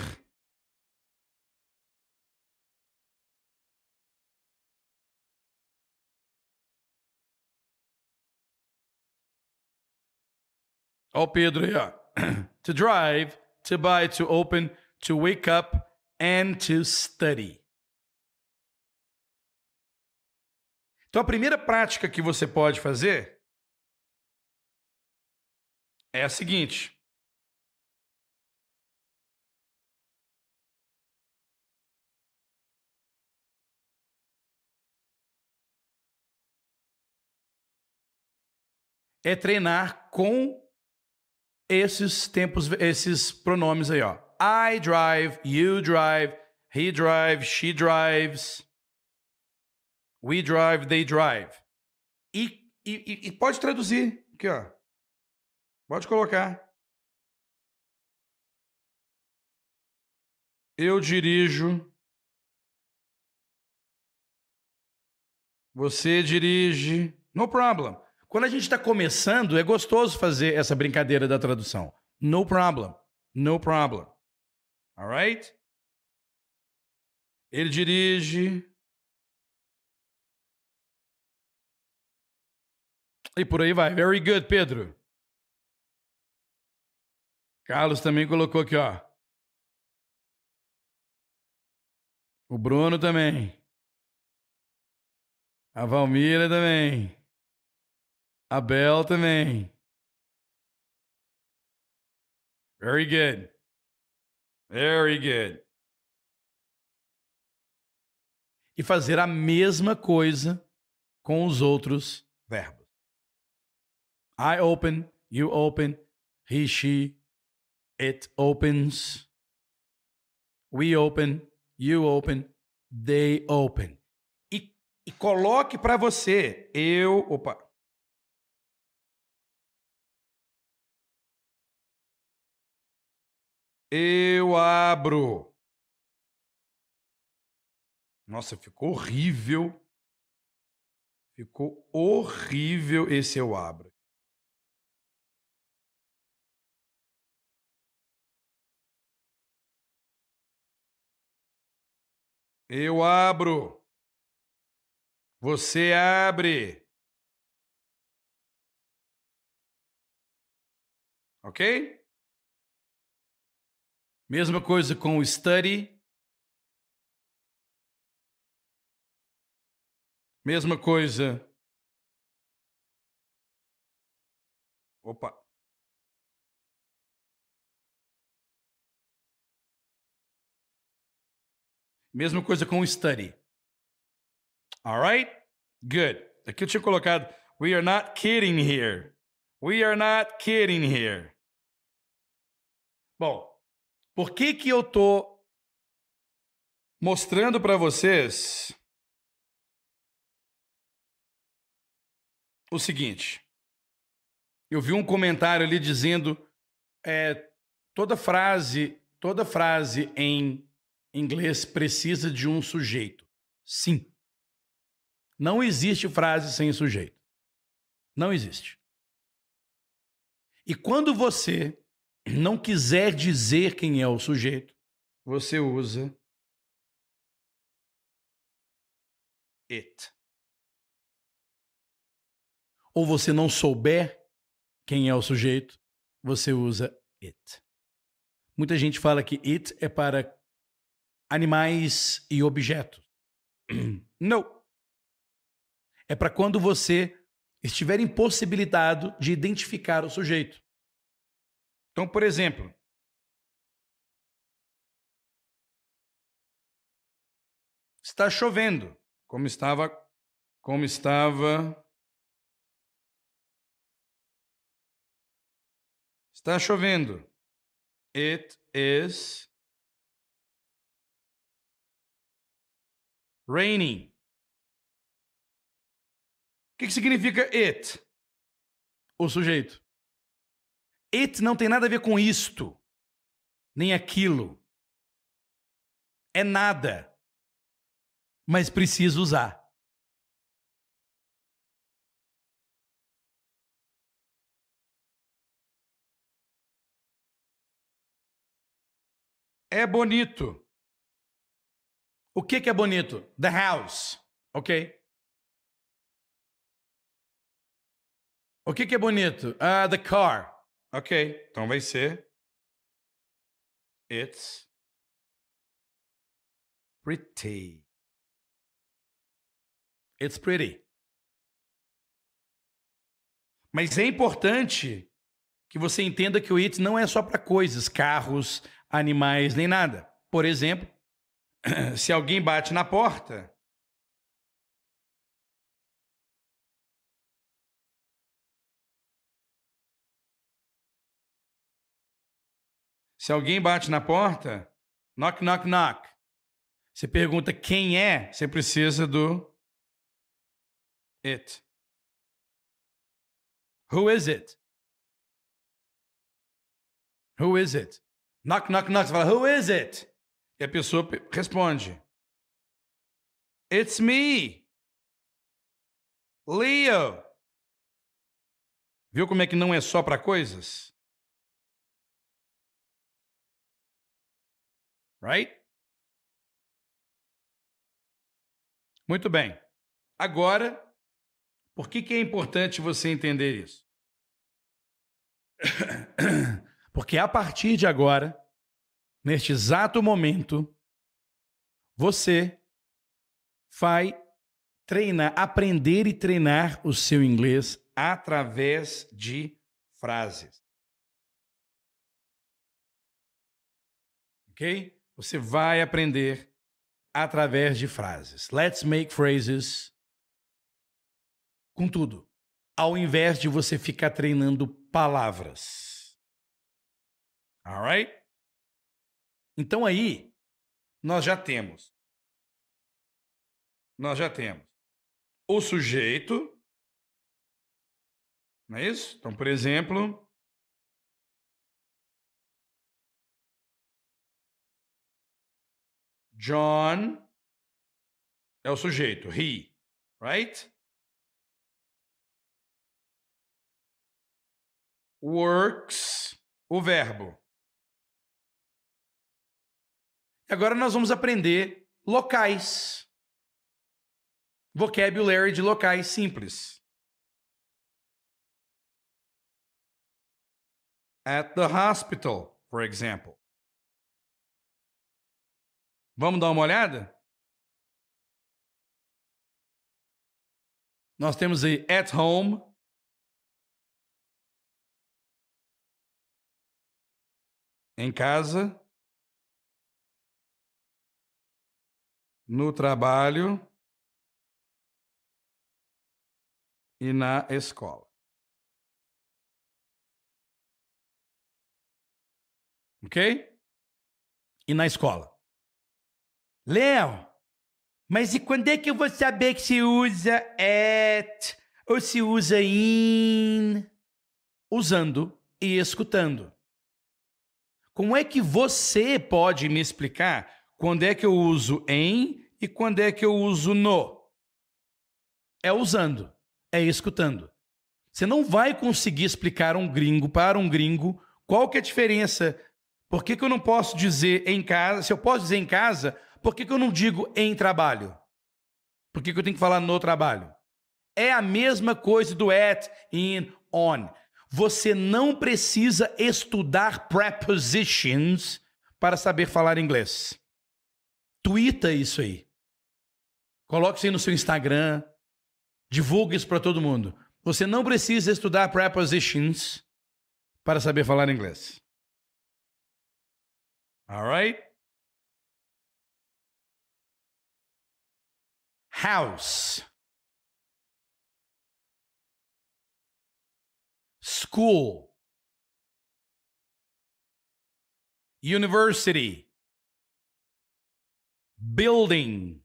Ó o Pedro aí, ó. To drive, to buy, to open, to wake up and to study. Então a primeira prática que você pode fazer é a seguinte. É treinar com esses tempos, esses pronomes aí, ó. I drive, you drive, he drives, she drives. We drive, they drive. E, e, e pode traduzir. Aqui, ó. Pode colocar. Eu dirijo. Você dirige. No problem. Quando a gente está começando, é gostoso fazer essa brincadeira da tradução. No problem. No problem. right? Ele dirige. E por aí vai. Very good, Pedro. Carlos também colocou aqui, ó. O Bruno também. A Valmira também. A Bel também. Very good. Very good. E fazer a mesma coisa com os outros verbos. I open, you open, he, she, it opens, we open, you open, they open. E, e coloque para você, eu, opa. Eu abro. Nossa, ficou horrível. Ficou horrível esse eu abro. Eu abro. Você abre. Ok? Mesma coisa com o study. Mesma coisa. Opa. Mesma coisa com study. All right? Good. Aqui eu tinha colocado we are not kidding here. We are not kidding here. Bom, por que que eu tô mostrando para vocês o seguinte? Eu vi um comentário ali dizendo é, toda frase, toda frase em Inglês precisa de um sujeito. Sim. Não existe frase sem sujeito. Não existe. E quando você não quiser dizer quem é o sujeito, você usa it. Ou você não souber quem é o sujeito, você usa it. Muita gente fala que it é para animais e objetos. Não. É para quando você estiver impossibilitado de identificar o sujeito. Então, por exemplo, está chovendo, como estava como estava Está chovendo. It is Raining. O que, que significa it? O sujeito. It não tem nada a ver com isto, nem aquilo. É nada. Mas preciso usar. É bonito. O que, que é bonito? The house. Ok. O que, que é bonito? Uh, the car. Ok. Então vai ser. It's pretty. It's pretty. Mas é importante que você entenda que o it não é só para coisas, carros, animais, nem nada. Por exemplo, se alguém bate na porta, se alguém bate na porta, knock, knock, knock. Você pergunta quem é, você precisa do it. Who is it? Who is it? Knock, knock, knock. Você fala, who is it? E a pessoa responde: It's me, Leo. Viu como é que não é só para coisas? Right? Muito bem. Agora, por que, que é importante você entender isso? Porque a partir de agora, neste exato momento, você vai treinar, aprender e treinar o seu inglês através de frases. Ok? Você vai aprender através de frases. Let's make phrases com tudo. Ao invés de você ficar treinando palavras. Alright? Então aí nós já temos nós já temos o sujeito, não é isso? Então, por exemplo, John é o sujeito, he, right? Works, o verbo. Agora nós vamos aprender locais. Vocabulary de locais simples. At the hospital, for example. Vamos dar uma olhada? Nós temos aí at home. Em casa. no trabalho e na escola. Ok? E na escola. Léo, mas e quando é que eu vou saber que se usa at ou se usa in? Usando e escutando. Como é que você pode me explicar quando é que eu uso em e quando é que eu uso no? É usando, é escutando. Você não vai conseguir explicar um gringo para um gringo qual que é a diferença. Por que, que eu não posso dizer em casa? Se eu posso dizer em casa, por que, que eu não digo em trabalho? Por que, que eu tenho que falar no trabalho? É a mesma coisa do at, in, on. Você não precisa estudar prepositions para saber falar inglês. Twita isso aí. Coloque isso aí no seu Instagram. Divulgue isso para todo mundo. Você não precisa estudar prepositions para saber falar inglês. Alright? House. School. University. building,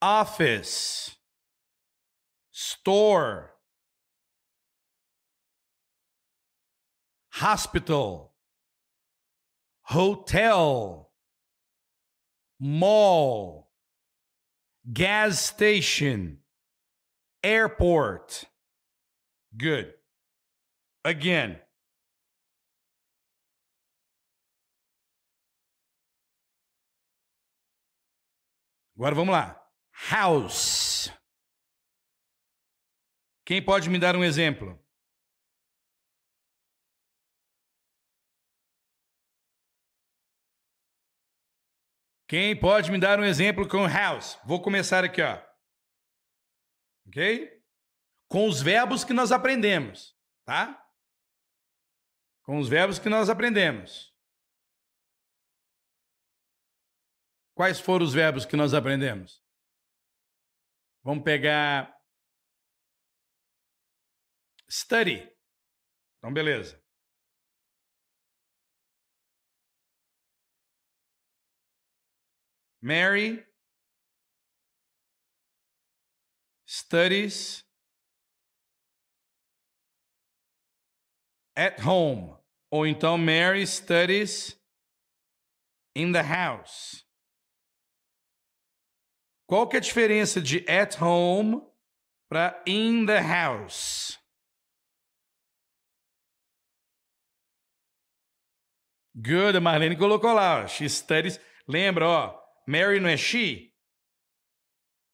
office, store, hospital, hotel, mall, gas station, airport. Good. Again, Agora vamos lá. House. Quem pode me dar um exemplo? Quem pode me dar um exemplo com house? Vou começar aqui, ó. Ok? Com os verbos que nós aprendemos, tá? Com os verbos que nós aprendemos. Quais foram os verbos que nós aprendemos? Vamos pegar study. Então, beleza. Mary studies at home. Ou então Mary studies in the house. Qual que é a diferença de at home para in the house? Good, a Marlene colocou lá, ó. She studies. Lembra, ó, Mary não é she?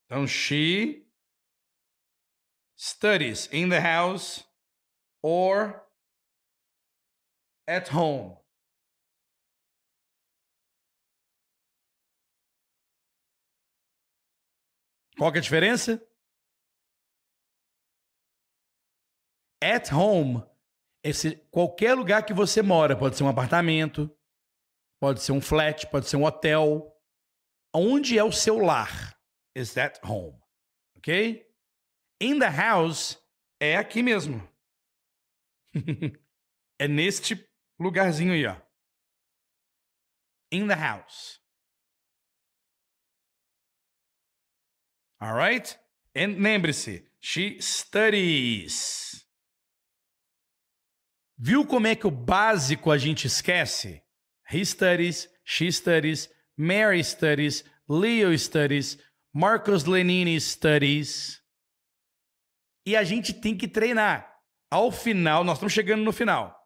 Então, she studies in the house or at home. Qual que é a diferença? At home, esse, qualquer lugar que você mora, pode ser um apartamento, pode ser um flat, pode ser um hotel. Onde é o seu lar? Is that home? Ok? In the house é aqui mesmo. é neste lugarzinho aí, ó. In the house. All right? And lembre-se, she studies. Viu como é que o básico a gente esquece? He studies, she studies, Mary studies, Leo studies, Marcos Lenini studies. E a gente tem que treinar. Ao final, nós estamos chegando no final.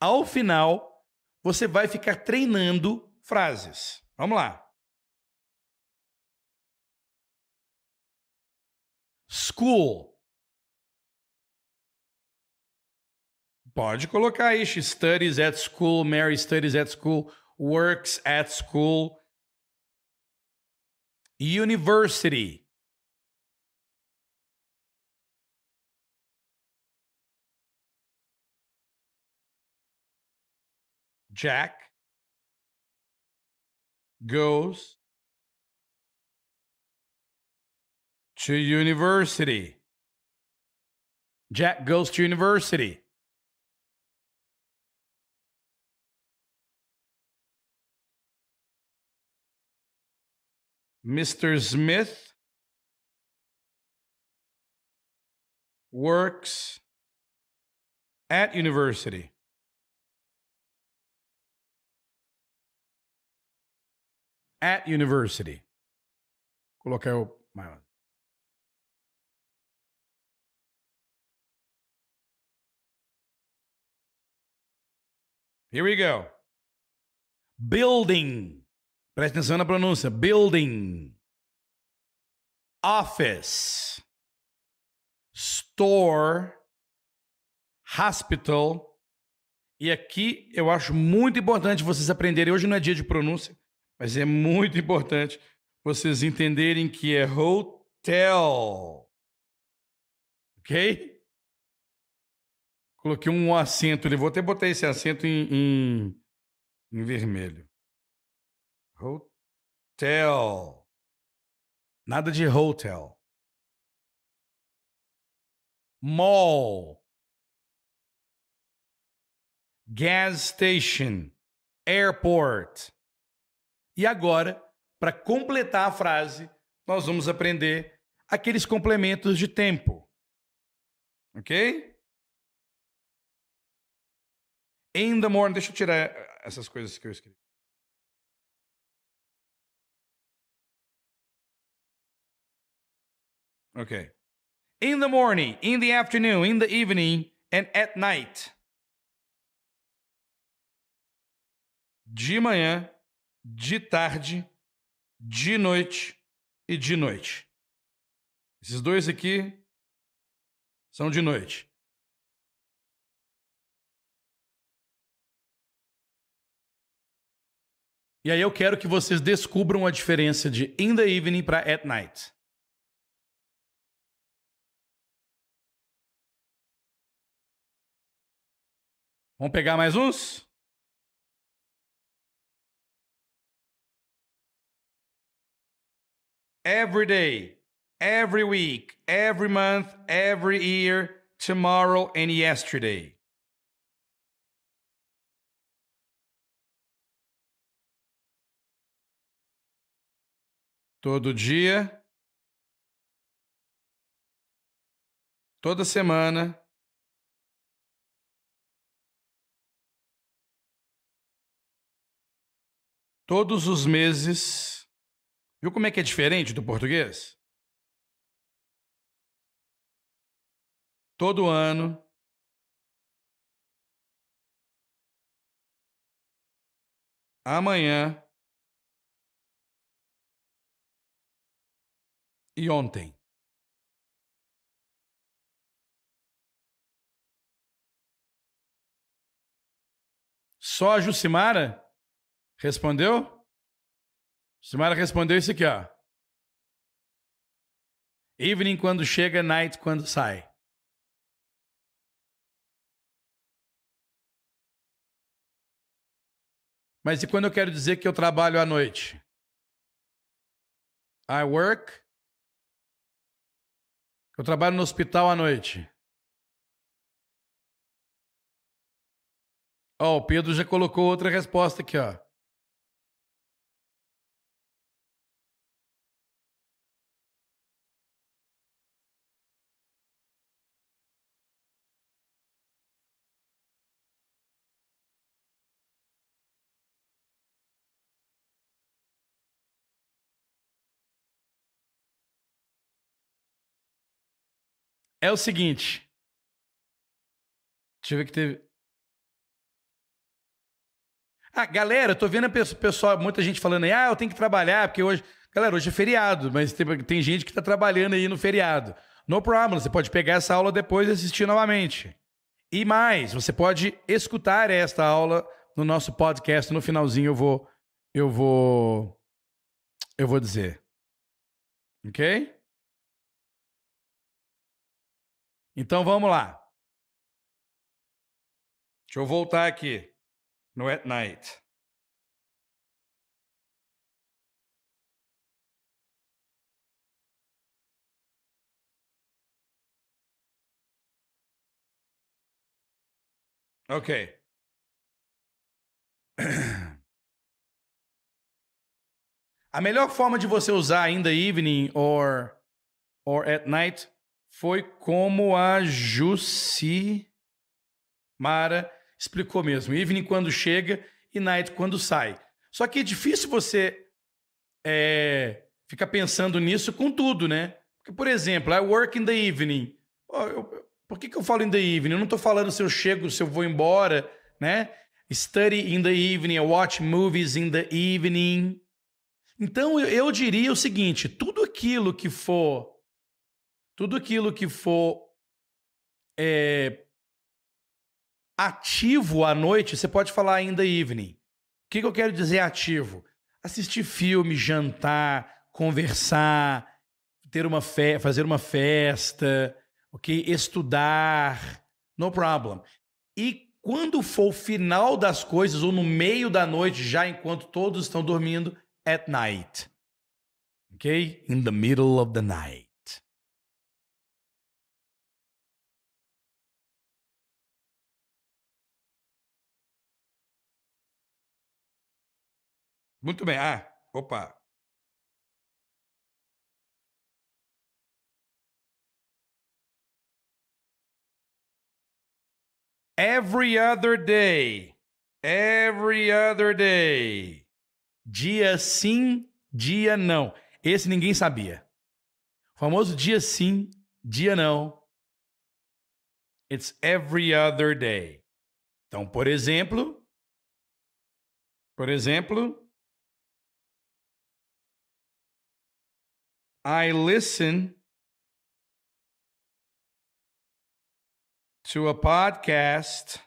Ao final, você vai ficar treinando frases. Vamos lá. school. Pode colocar isso. Studies at school, Mary studies at school, works at school. University. Jack goes to university. Jack goes to university. Mr. Smith works at university. At university. Colocar o maior. Here we go. Building. Presta atenção na pronúncia. Building. Office. Store. Hospital. E aqui eu acho muito importante vocês aprenderem. Hoje não é dia de pronúncia, mas é muito importante vocês entenderem que é hotel. Ok? Coloquei um acento ali. Vou até botar esse acento em, em, em vermelho. Hotel. Nada de hotel. Mall. Gas station. Airport. E agora, para completar a frase, nós vamos aprender aqueles complementos de tempo. Ok? In the morning. Deixa eu tirar eh, essas coisas que eu escrevi. Ok. In the morning, in the afternoon, in the evening, and at night. De manhã, de tarde, de noite e de noite. Esses dois aqui são de noite. E aí eu quero que vocês descubram a diferença de in the evening para at night. Vamos pegar mais uns? Every day, every week, every month, every year, tomorrow and yesterday. Todo dia. Toda semana. Todos os meses. Viu como é que é diferente do português? Todo ano. Amanhã. e ontem. Só a Jucimara respondeu? Jucimara respondeu isso aqui, ó. Evening quando chega, night quando sai. Mas e quando eu quero dizer que eu trabalho à noite? I work eu trabalho no hospital à noite. Ó, oh, o Pedro já colocou outra resposta aqui, ó. É o seguinte. Deixa eu ver que teve. Ah, galera, eu tô vendo o pessoal, muita gente falando aí, ah, eu tenho que trabalhar, porque hoje. Galera, hoje é feriado, mas tem, tem gente que tá trabalhando aí no feriado. No problem, você pode pegar essa aula depois e assistir novamente. E mais, você pode escutar esta aula no nosso podcast. No finalzinho eu vou. Eu vou. Eu vou dizer. Ok? Então vamos lá. Deixa eu voltar aqui no At Night. Ok. A melhor forma de você usar ainda evening or or at night foi como a Jussi Mara explicou mesmo. Evening quando chega e night quando sai. Só que é difícil você é, ficar pensando nisso com tudo, né? Porque, por exemplo, I work in the evening. Oh, eu, por que, que eu falo in the evening? Eu não estou falando se eu chego, se eu vou embora, né? Study in the evening, I watch movies in the evening. Então, eu, eu diria o seguinte: tudo aquilo que for tudo aquilo que for é, ativo à noite, você pode falar ainda evening. O que, que eu quero dizer ativo? Assistir filme, jantar, conversar, ter uma fe fazer uma festa, ok? Estudar, no problem. E quando for o final das coisas ou no meio da noite, já enquanto todos estão dormindo, at night, ok? In the middle of the night. Muito bem. Ah, opa. Every other day. Every other day. Dia sim, dia não. Esse ninguém sabia. O famoso dia sim, dia não. It's every other day. Então, por exemplo, por exemplo, I listen to a podcast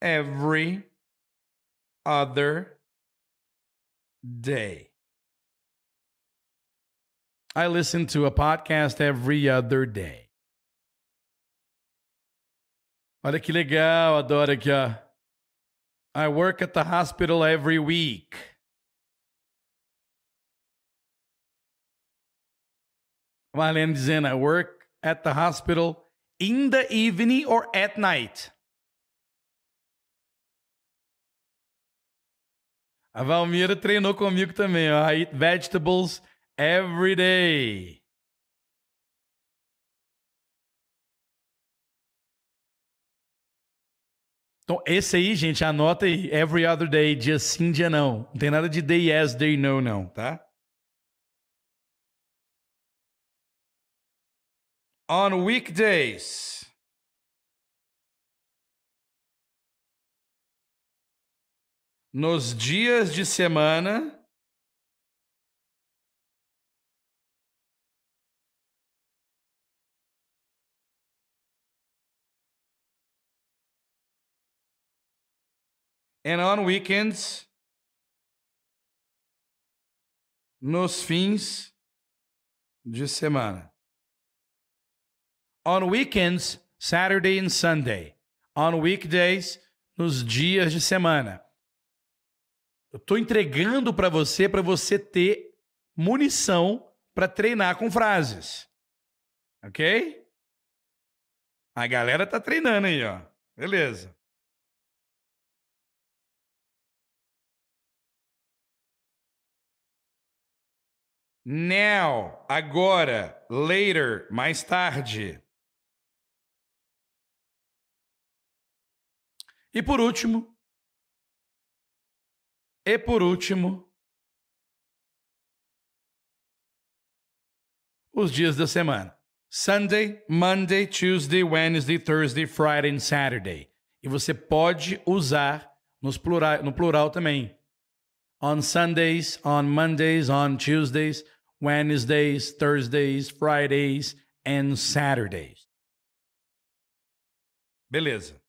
every other day. I listen to a podcast every other day. Olha que legal, adoro aqui, ó. I work at the hospital every week. Marlene dizendo, I work at the hospital in the evening or at night. A Valmira treinou comigo também. Ó. I eat vegetables every day. Então, esse aí, gente, anota aí. Every other day, dia sim, dia não. Não tem nada de day yes, day no, não, tá? on weekdays. Nos dias de semana. and on weekends, nos fins de semana on weekends, Saturday and Sunday. On weekdays, nos dias de semana. Eu estou entregando para você para você ter munição para treinar com frases. OK? A galera tá treinando aí, ó. Beleza. Now, agora, later, mais tarde. E por último, e por último, os dias da semana. Sunday, Monday, Tuesday, Wednesday, Thursday, Friday and Saturday. E você pode usar nos plural, no plural também. On Sundays, on Mondays, on Tuesdays, Wednesdays, Thursdays, Fridays and Saturdays. Beleza.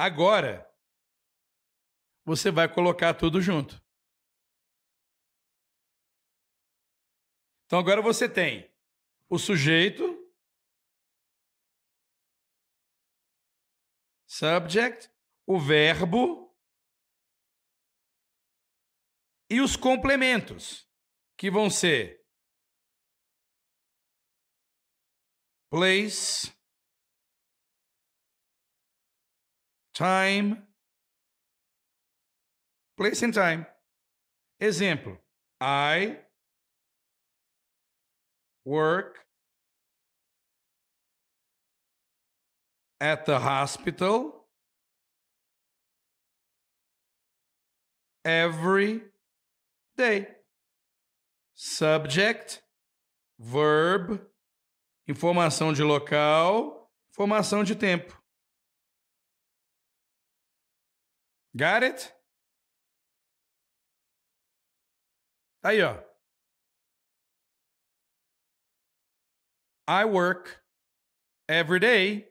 Agora, você vai colocar tudo junto. Então agora você tem o sujeito, subject, o verbo e os complementos, que vão ser place, time, place and time. Exemplo: I work at the hospital every day. Subject, verb, informação de local, informação de tempo. Got it? Aí, ó. I work every day.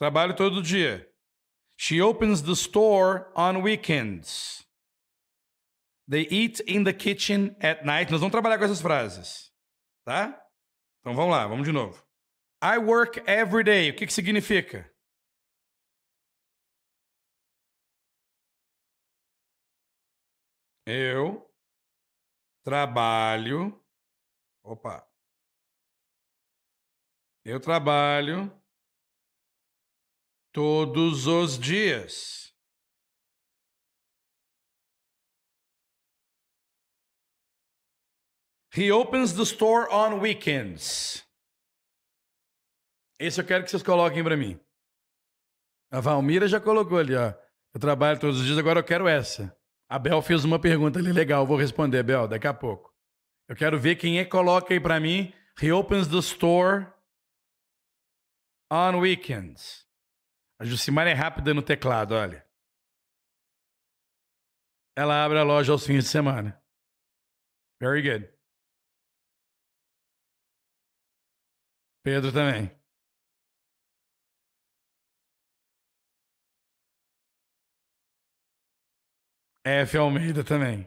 Trabalho todo dia. She opens the store on weekends. They eat in the kitchen at night. Nós vamos trabalhar com essas frases, tá? Então vamos lá, vamos de novo. I work every day. O que, que significa? Eu trabalho. Opa! Eu trabalho todos os dias. He opens the store on weekends. Esse eu quero que vocês coloquem para mim. A Valmira já colocou ali, ó. Eu trabalho todos os dias, agora eu quero essa. A Bel fez uma pergunta ali legal, vou responder, Bel, daqui a pouco. Eu quero ver quem é coloca aí para mim. Reopens the store on weekends. A Jucimar é rápida no teclado, olha. Ela abre a loja aos fins de semana. Very good. Pedro também. F. Almeida também.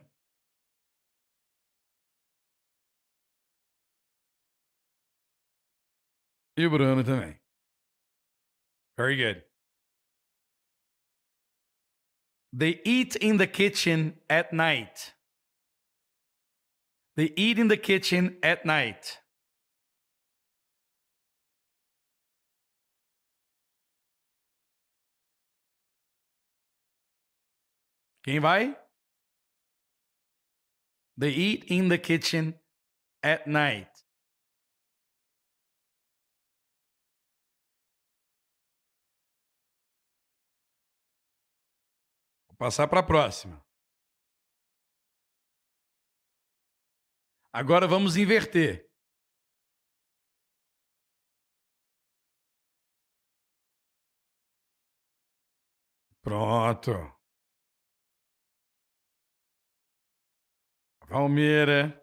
E o Bruno também. Very good. They eat in the kitchen at night. They eat in the kitchen at night. Quem vai? They eat in the kitchen at night. Vou passar para a próxima. Agora vamos inverter. Pronto. Palmeira,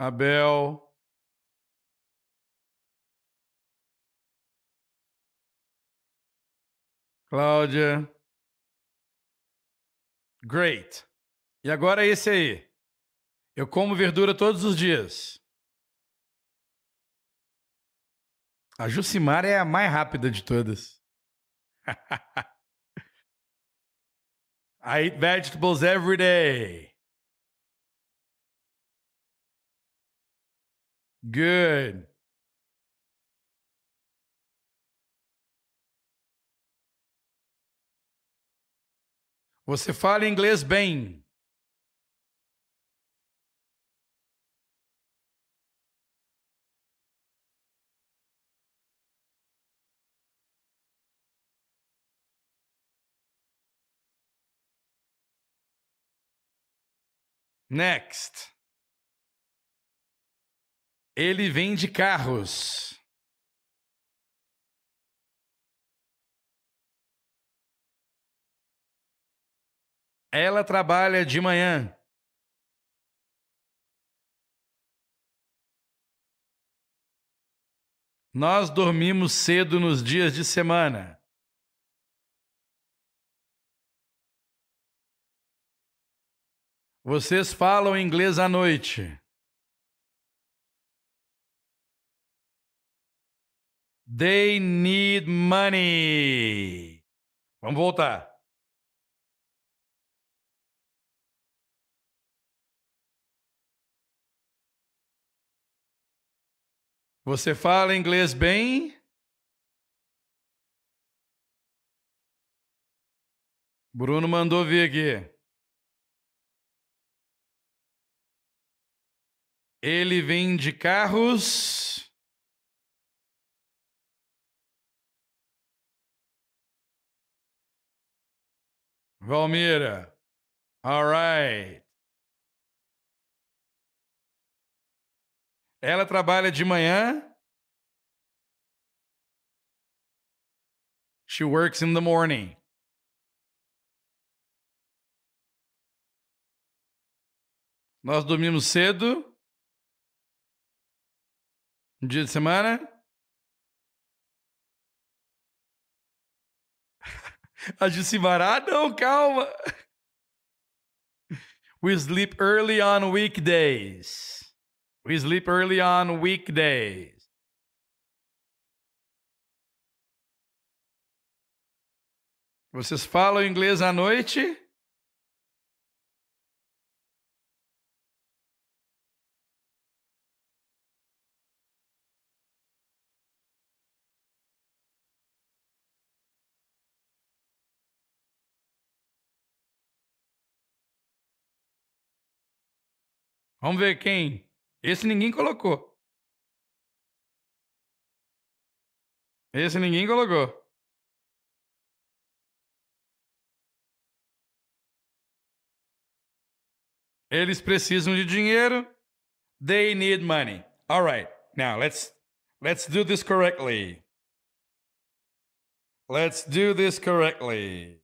Abel. Cláudia. Great. E agora é esse aí. Eu como verdura todos os dias. A Jucimara é a mais rápida de todas. I eat vegetables every day. Good. Você fala inglês bem. Next. Ele vende carros. Ela trabalha de manhã. Nós dormimos cedo nos dias de semana. Vocês falam inglês à noite. They need money. Vamos voltar. Você fala inglês bem? Bruno mandou vir aqui. Ele vende carros. Valmira. All right. Ela trabalha de manhã. She works in the morning. Nós dormimos cedo. No dia de semana. A Jucimar, ah, não, calma. We sleep early on weekdays. We sleep early on weekdays. Vocês falam inglês à noite? Vamos ver quem. Esse ninguém colocou. Esse ninguém colocou. Eles precisam de dinheiro. They need money. All right. Now let's let's do this correctly. Let's do this correctly.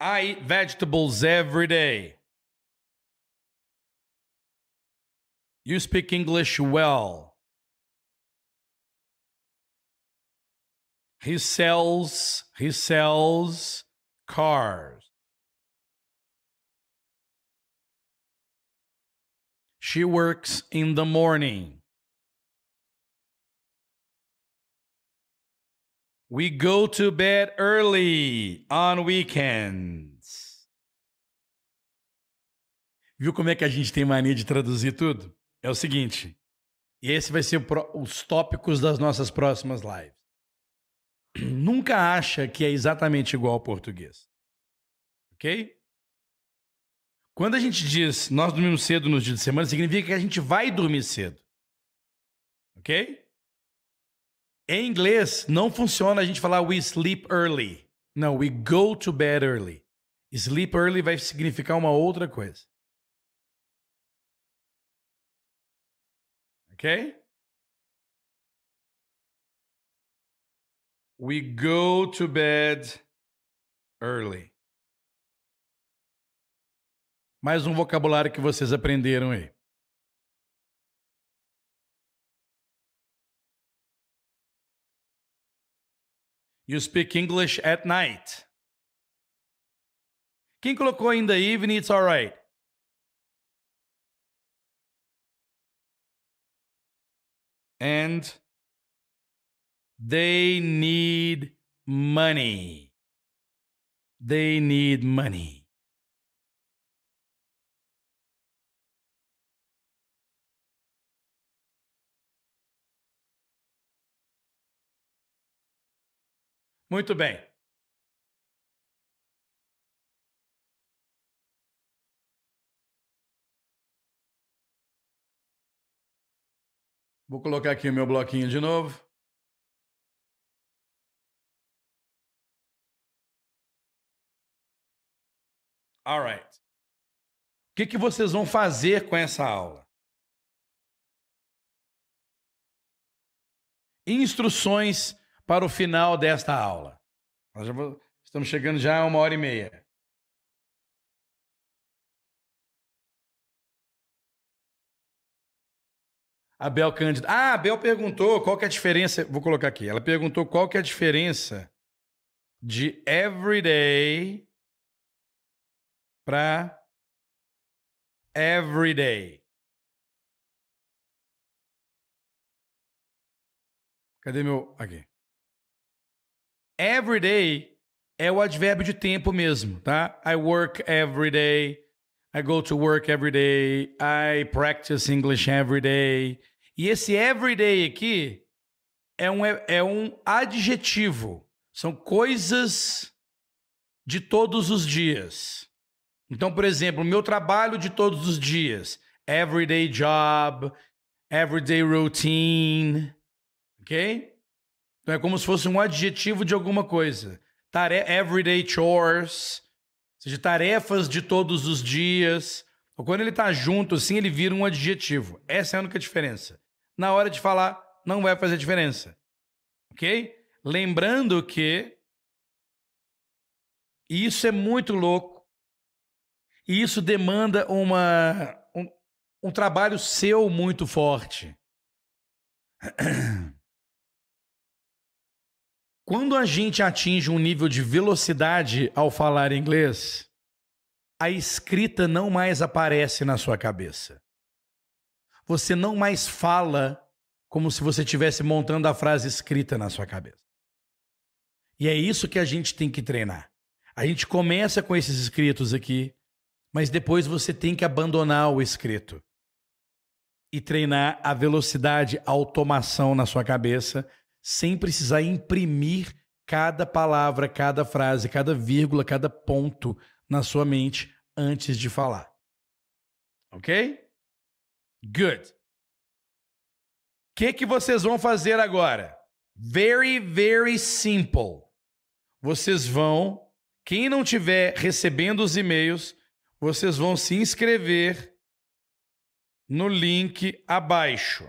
I eat vegetables every day. You speak English well. He sells he sells cars. She works in the morning. We go to bed early on weekends. Viu como é que a gente tem mania de traduzir tudo? É o seguinte, esse vai ser os tópicos das nossas próximas lives. Nunca acha que é exatamente igual ao português. Ok? Quando a gente diz nós dormimos cedo nos dias de semana, significa que a gente vai dormir cedo. Ok? Em inglês, não funciona a gente falar we sleep early. Não, we go to bed early. Sleep early vai significar uma outra coisa. Ok? We go to bed early. Mais um vocabulário que vocês aprenderam aí. You speak English at night. Quem colocou in the evening, it's alright. And they need money. They need money. Muito bem. Vou colocar aqui o meu bloquinho de novo. All right. O que, que vocês vão fazer com essa aula? Instruções para o final desta aula. Nós já estamos chegando já a uma hora e meia. Abel Cândido, Ah, Abel perguntou qual que é a diferença. Vou colocar aqui. Ela perguntou qual que é a diferença de everyday para everyday. Cadê meu. Aqui every day é o advérbio de tempo mesmo, tá? I work every day. I go to work every day. I practice English every day. E esse every day aqui é um, é um adjetivo. São coisas de todos os dias. Então, por exemplo, meu trabalho de todos os dias. Everyday job, everyday routine. Ok? Então é como se fosse um adjetivo de alguma coisa. Tare everyday chores, ou seja, tarefas de todos os dias. quando ele está junto, assim, ele vira um adjetivo. Essa é a única diferença. Na hora de falar, não vai fazer diferença. Ok? Lembrando que e isso é muito louco. E isso demanda uma, um, um trabalho seu muito forte. Quando a gente atinge um nível de velocidade ao falar inglês, a escrita não mais aparece na sua cabeça. Você não mais fala como se você estivesse montando a frase escrita na sua cabeça. E é isso que a gente tem que treinar. A gente começa com esses escritos aqui, mas depois você tem que abandonar o escrito e treinar a velocidade, a automação na sua cabeça sem precisar imprimir cada palavra, cada frase, cada vírgula, cada ponto na sua mente antes de falar. Ok? Good. O que, que vocês vão fazer agora? Very, very simple. Vocês vão, quem não tiver recebendo os e-mails, vocês vão se inscrever no link abaixo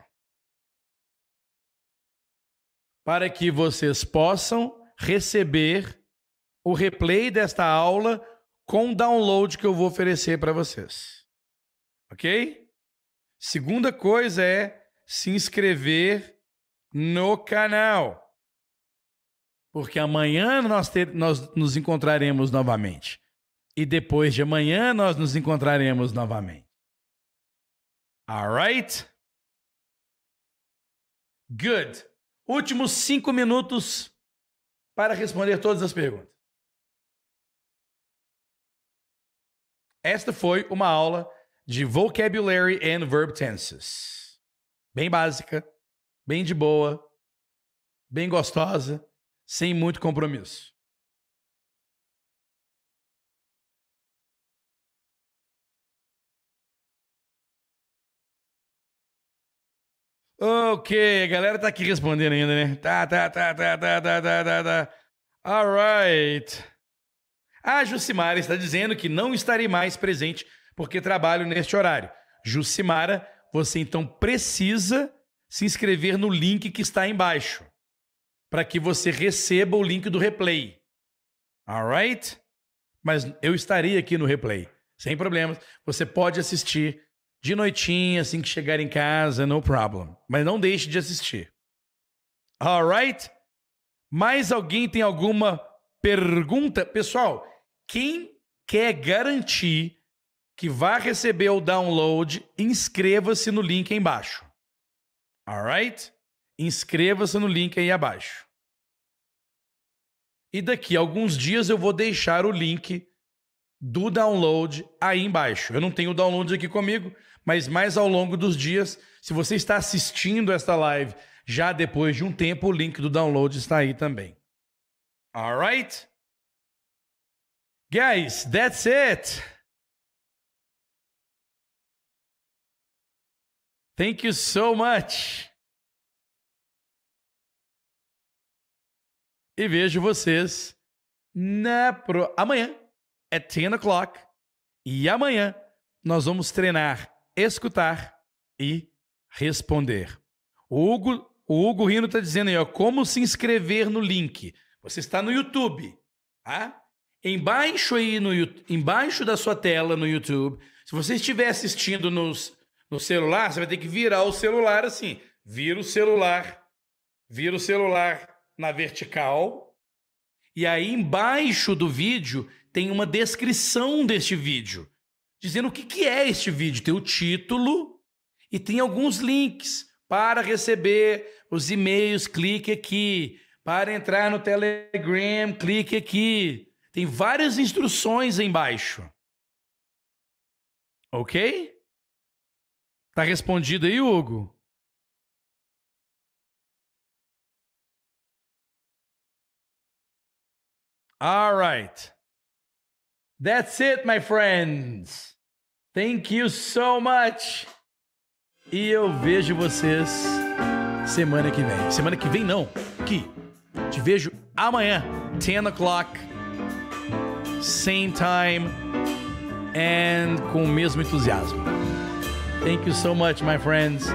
para que vocês possam receber o replay desta aula com o download que eu vou oferecer para vocês. Ok? Segunda coisa é se inscrever no canal. Porque amanhã nós, ter, nós nos encontraremos novamente. E depois de amanhã nós nos encontraremos novamente. Alright? Good. Últimos cinco minutos para responder todas as perguntas. Esta foi uma aula de Vocabulary and Verb Tenses. Bem básica, bem de boa, bem gostosa, sem muito compromisso. Ok, a galera tá aqui respondendo ainda, né? Tá, tá, tá, tá, tá, tá, tá, tá, tá. Alright. A Jucimara está dizendo que não estarei mais presente porque trabalho neste horário. Jucimara, você então precisa se inscrever no link que está embaixo para que você receba o link do replay. Alright? Mas eu estarei aqui no replay, sem problemas. Você pode assistir de noitinha, assim que chegar em casa, no problem. Mas não deixe de assistir. Alright? Mais alguém tem alguma pergunta? Pessoal, quem quer garantir que vai receber o download, inscreva-se no link aí embaixo. Alright? Inscreva-se no link aí abaixo. E daqui a alguns dias eu vou deixar o link do download aí embaixo. Eu não tenho o download aqui comigo, mas mais ao longo dos dias. Se você está assistindo esta live já depois de um tempo, o link do download está aí também. All right, Guys, that's it. Thank you so much. E vejo vocês na pro... amanhã. É 10 o'clock. E amanhã nós vamos treinar escutar e responder. O Hugo, o Hugo Rino está dizendo aí, ó, como se inscrever no link. Você está no YouTube, tá? Embaixo aí no embaixo da sua tela no YouTube, se você estiver assistindo nos, no celular, você vai ter que virar o celular assim, vira o celular, vira o celular na vertical. E aí embaixo do vídeo tem uma descrição deste vídeo dizendo o que, que é este vídeo. Tem o título e tem alguns links para receber os e-mails, clique aqui. Para entrar no Telegram, clique aqui. Tem várias instruções aí embaixo. Ok? Tá respondido aí, Hugo? All right. That's it, my friends. Thank you so much. E eu vejo vocês semana que vem. Semana que vem, não. Que te vejo amanhã, 10 o'clock, same time, and com o mesmo entusiasmo. Thank you so much, my friends,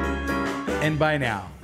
and bye now.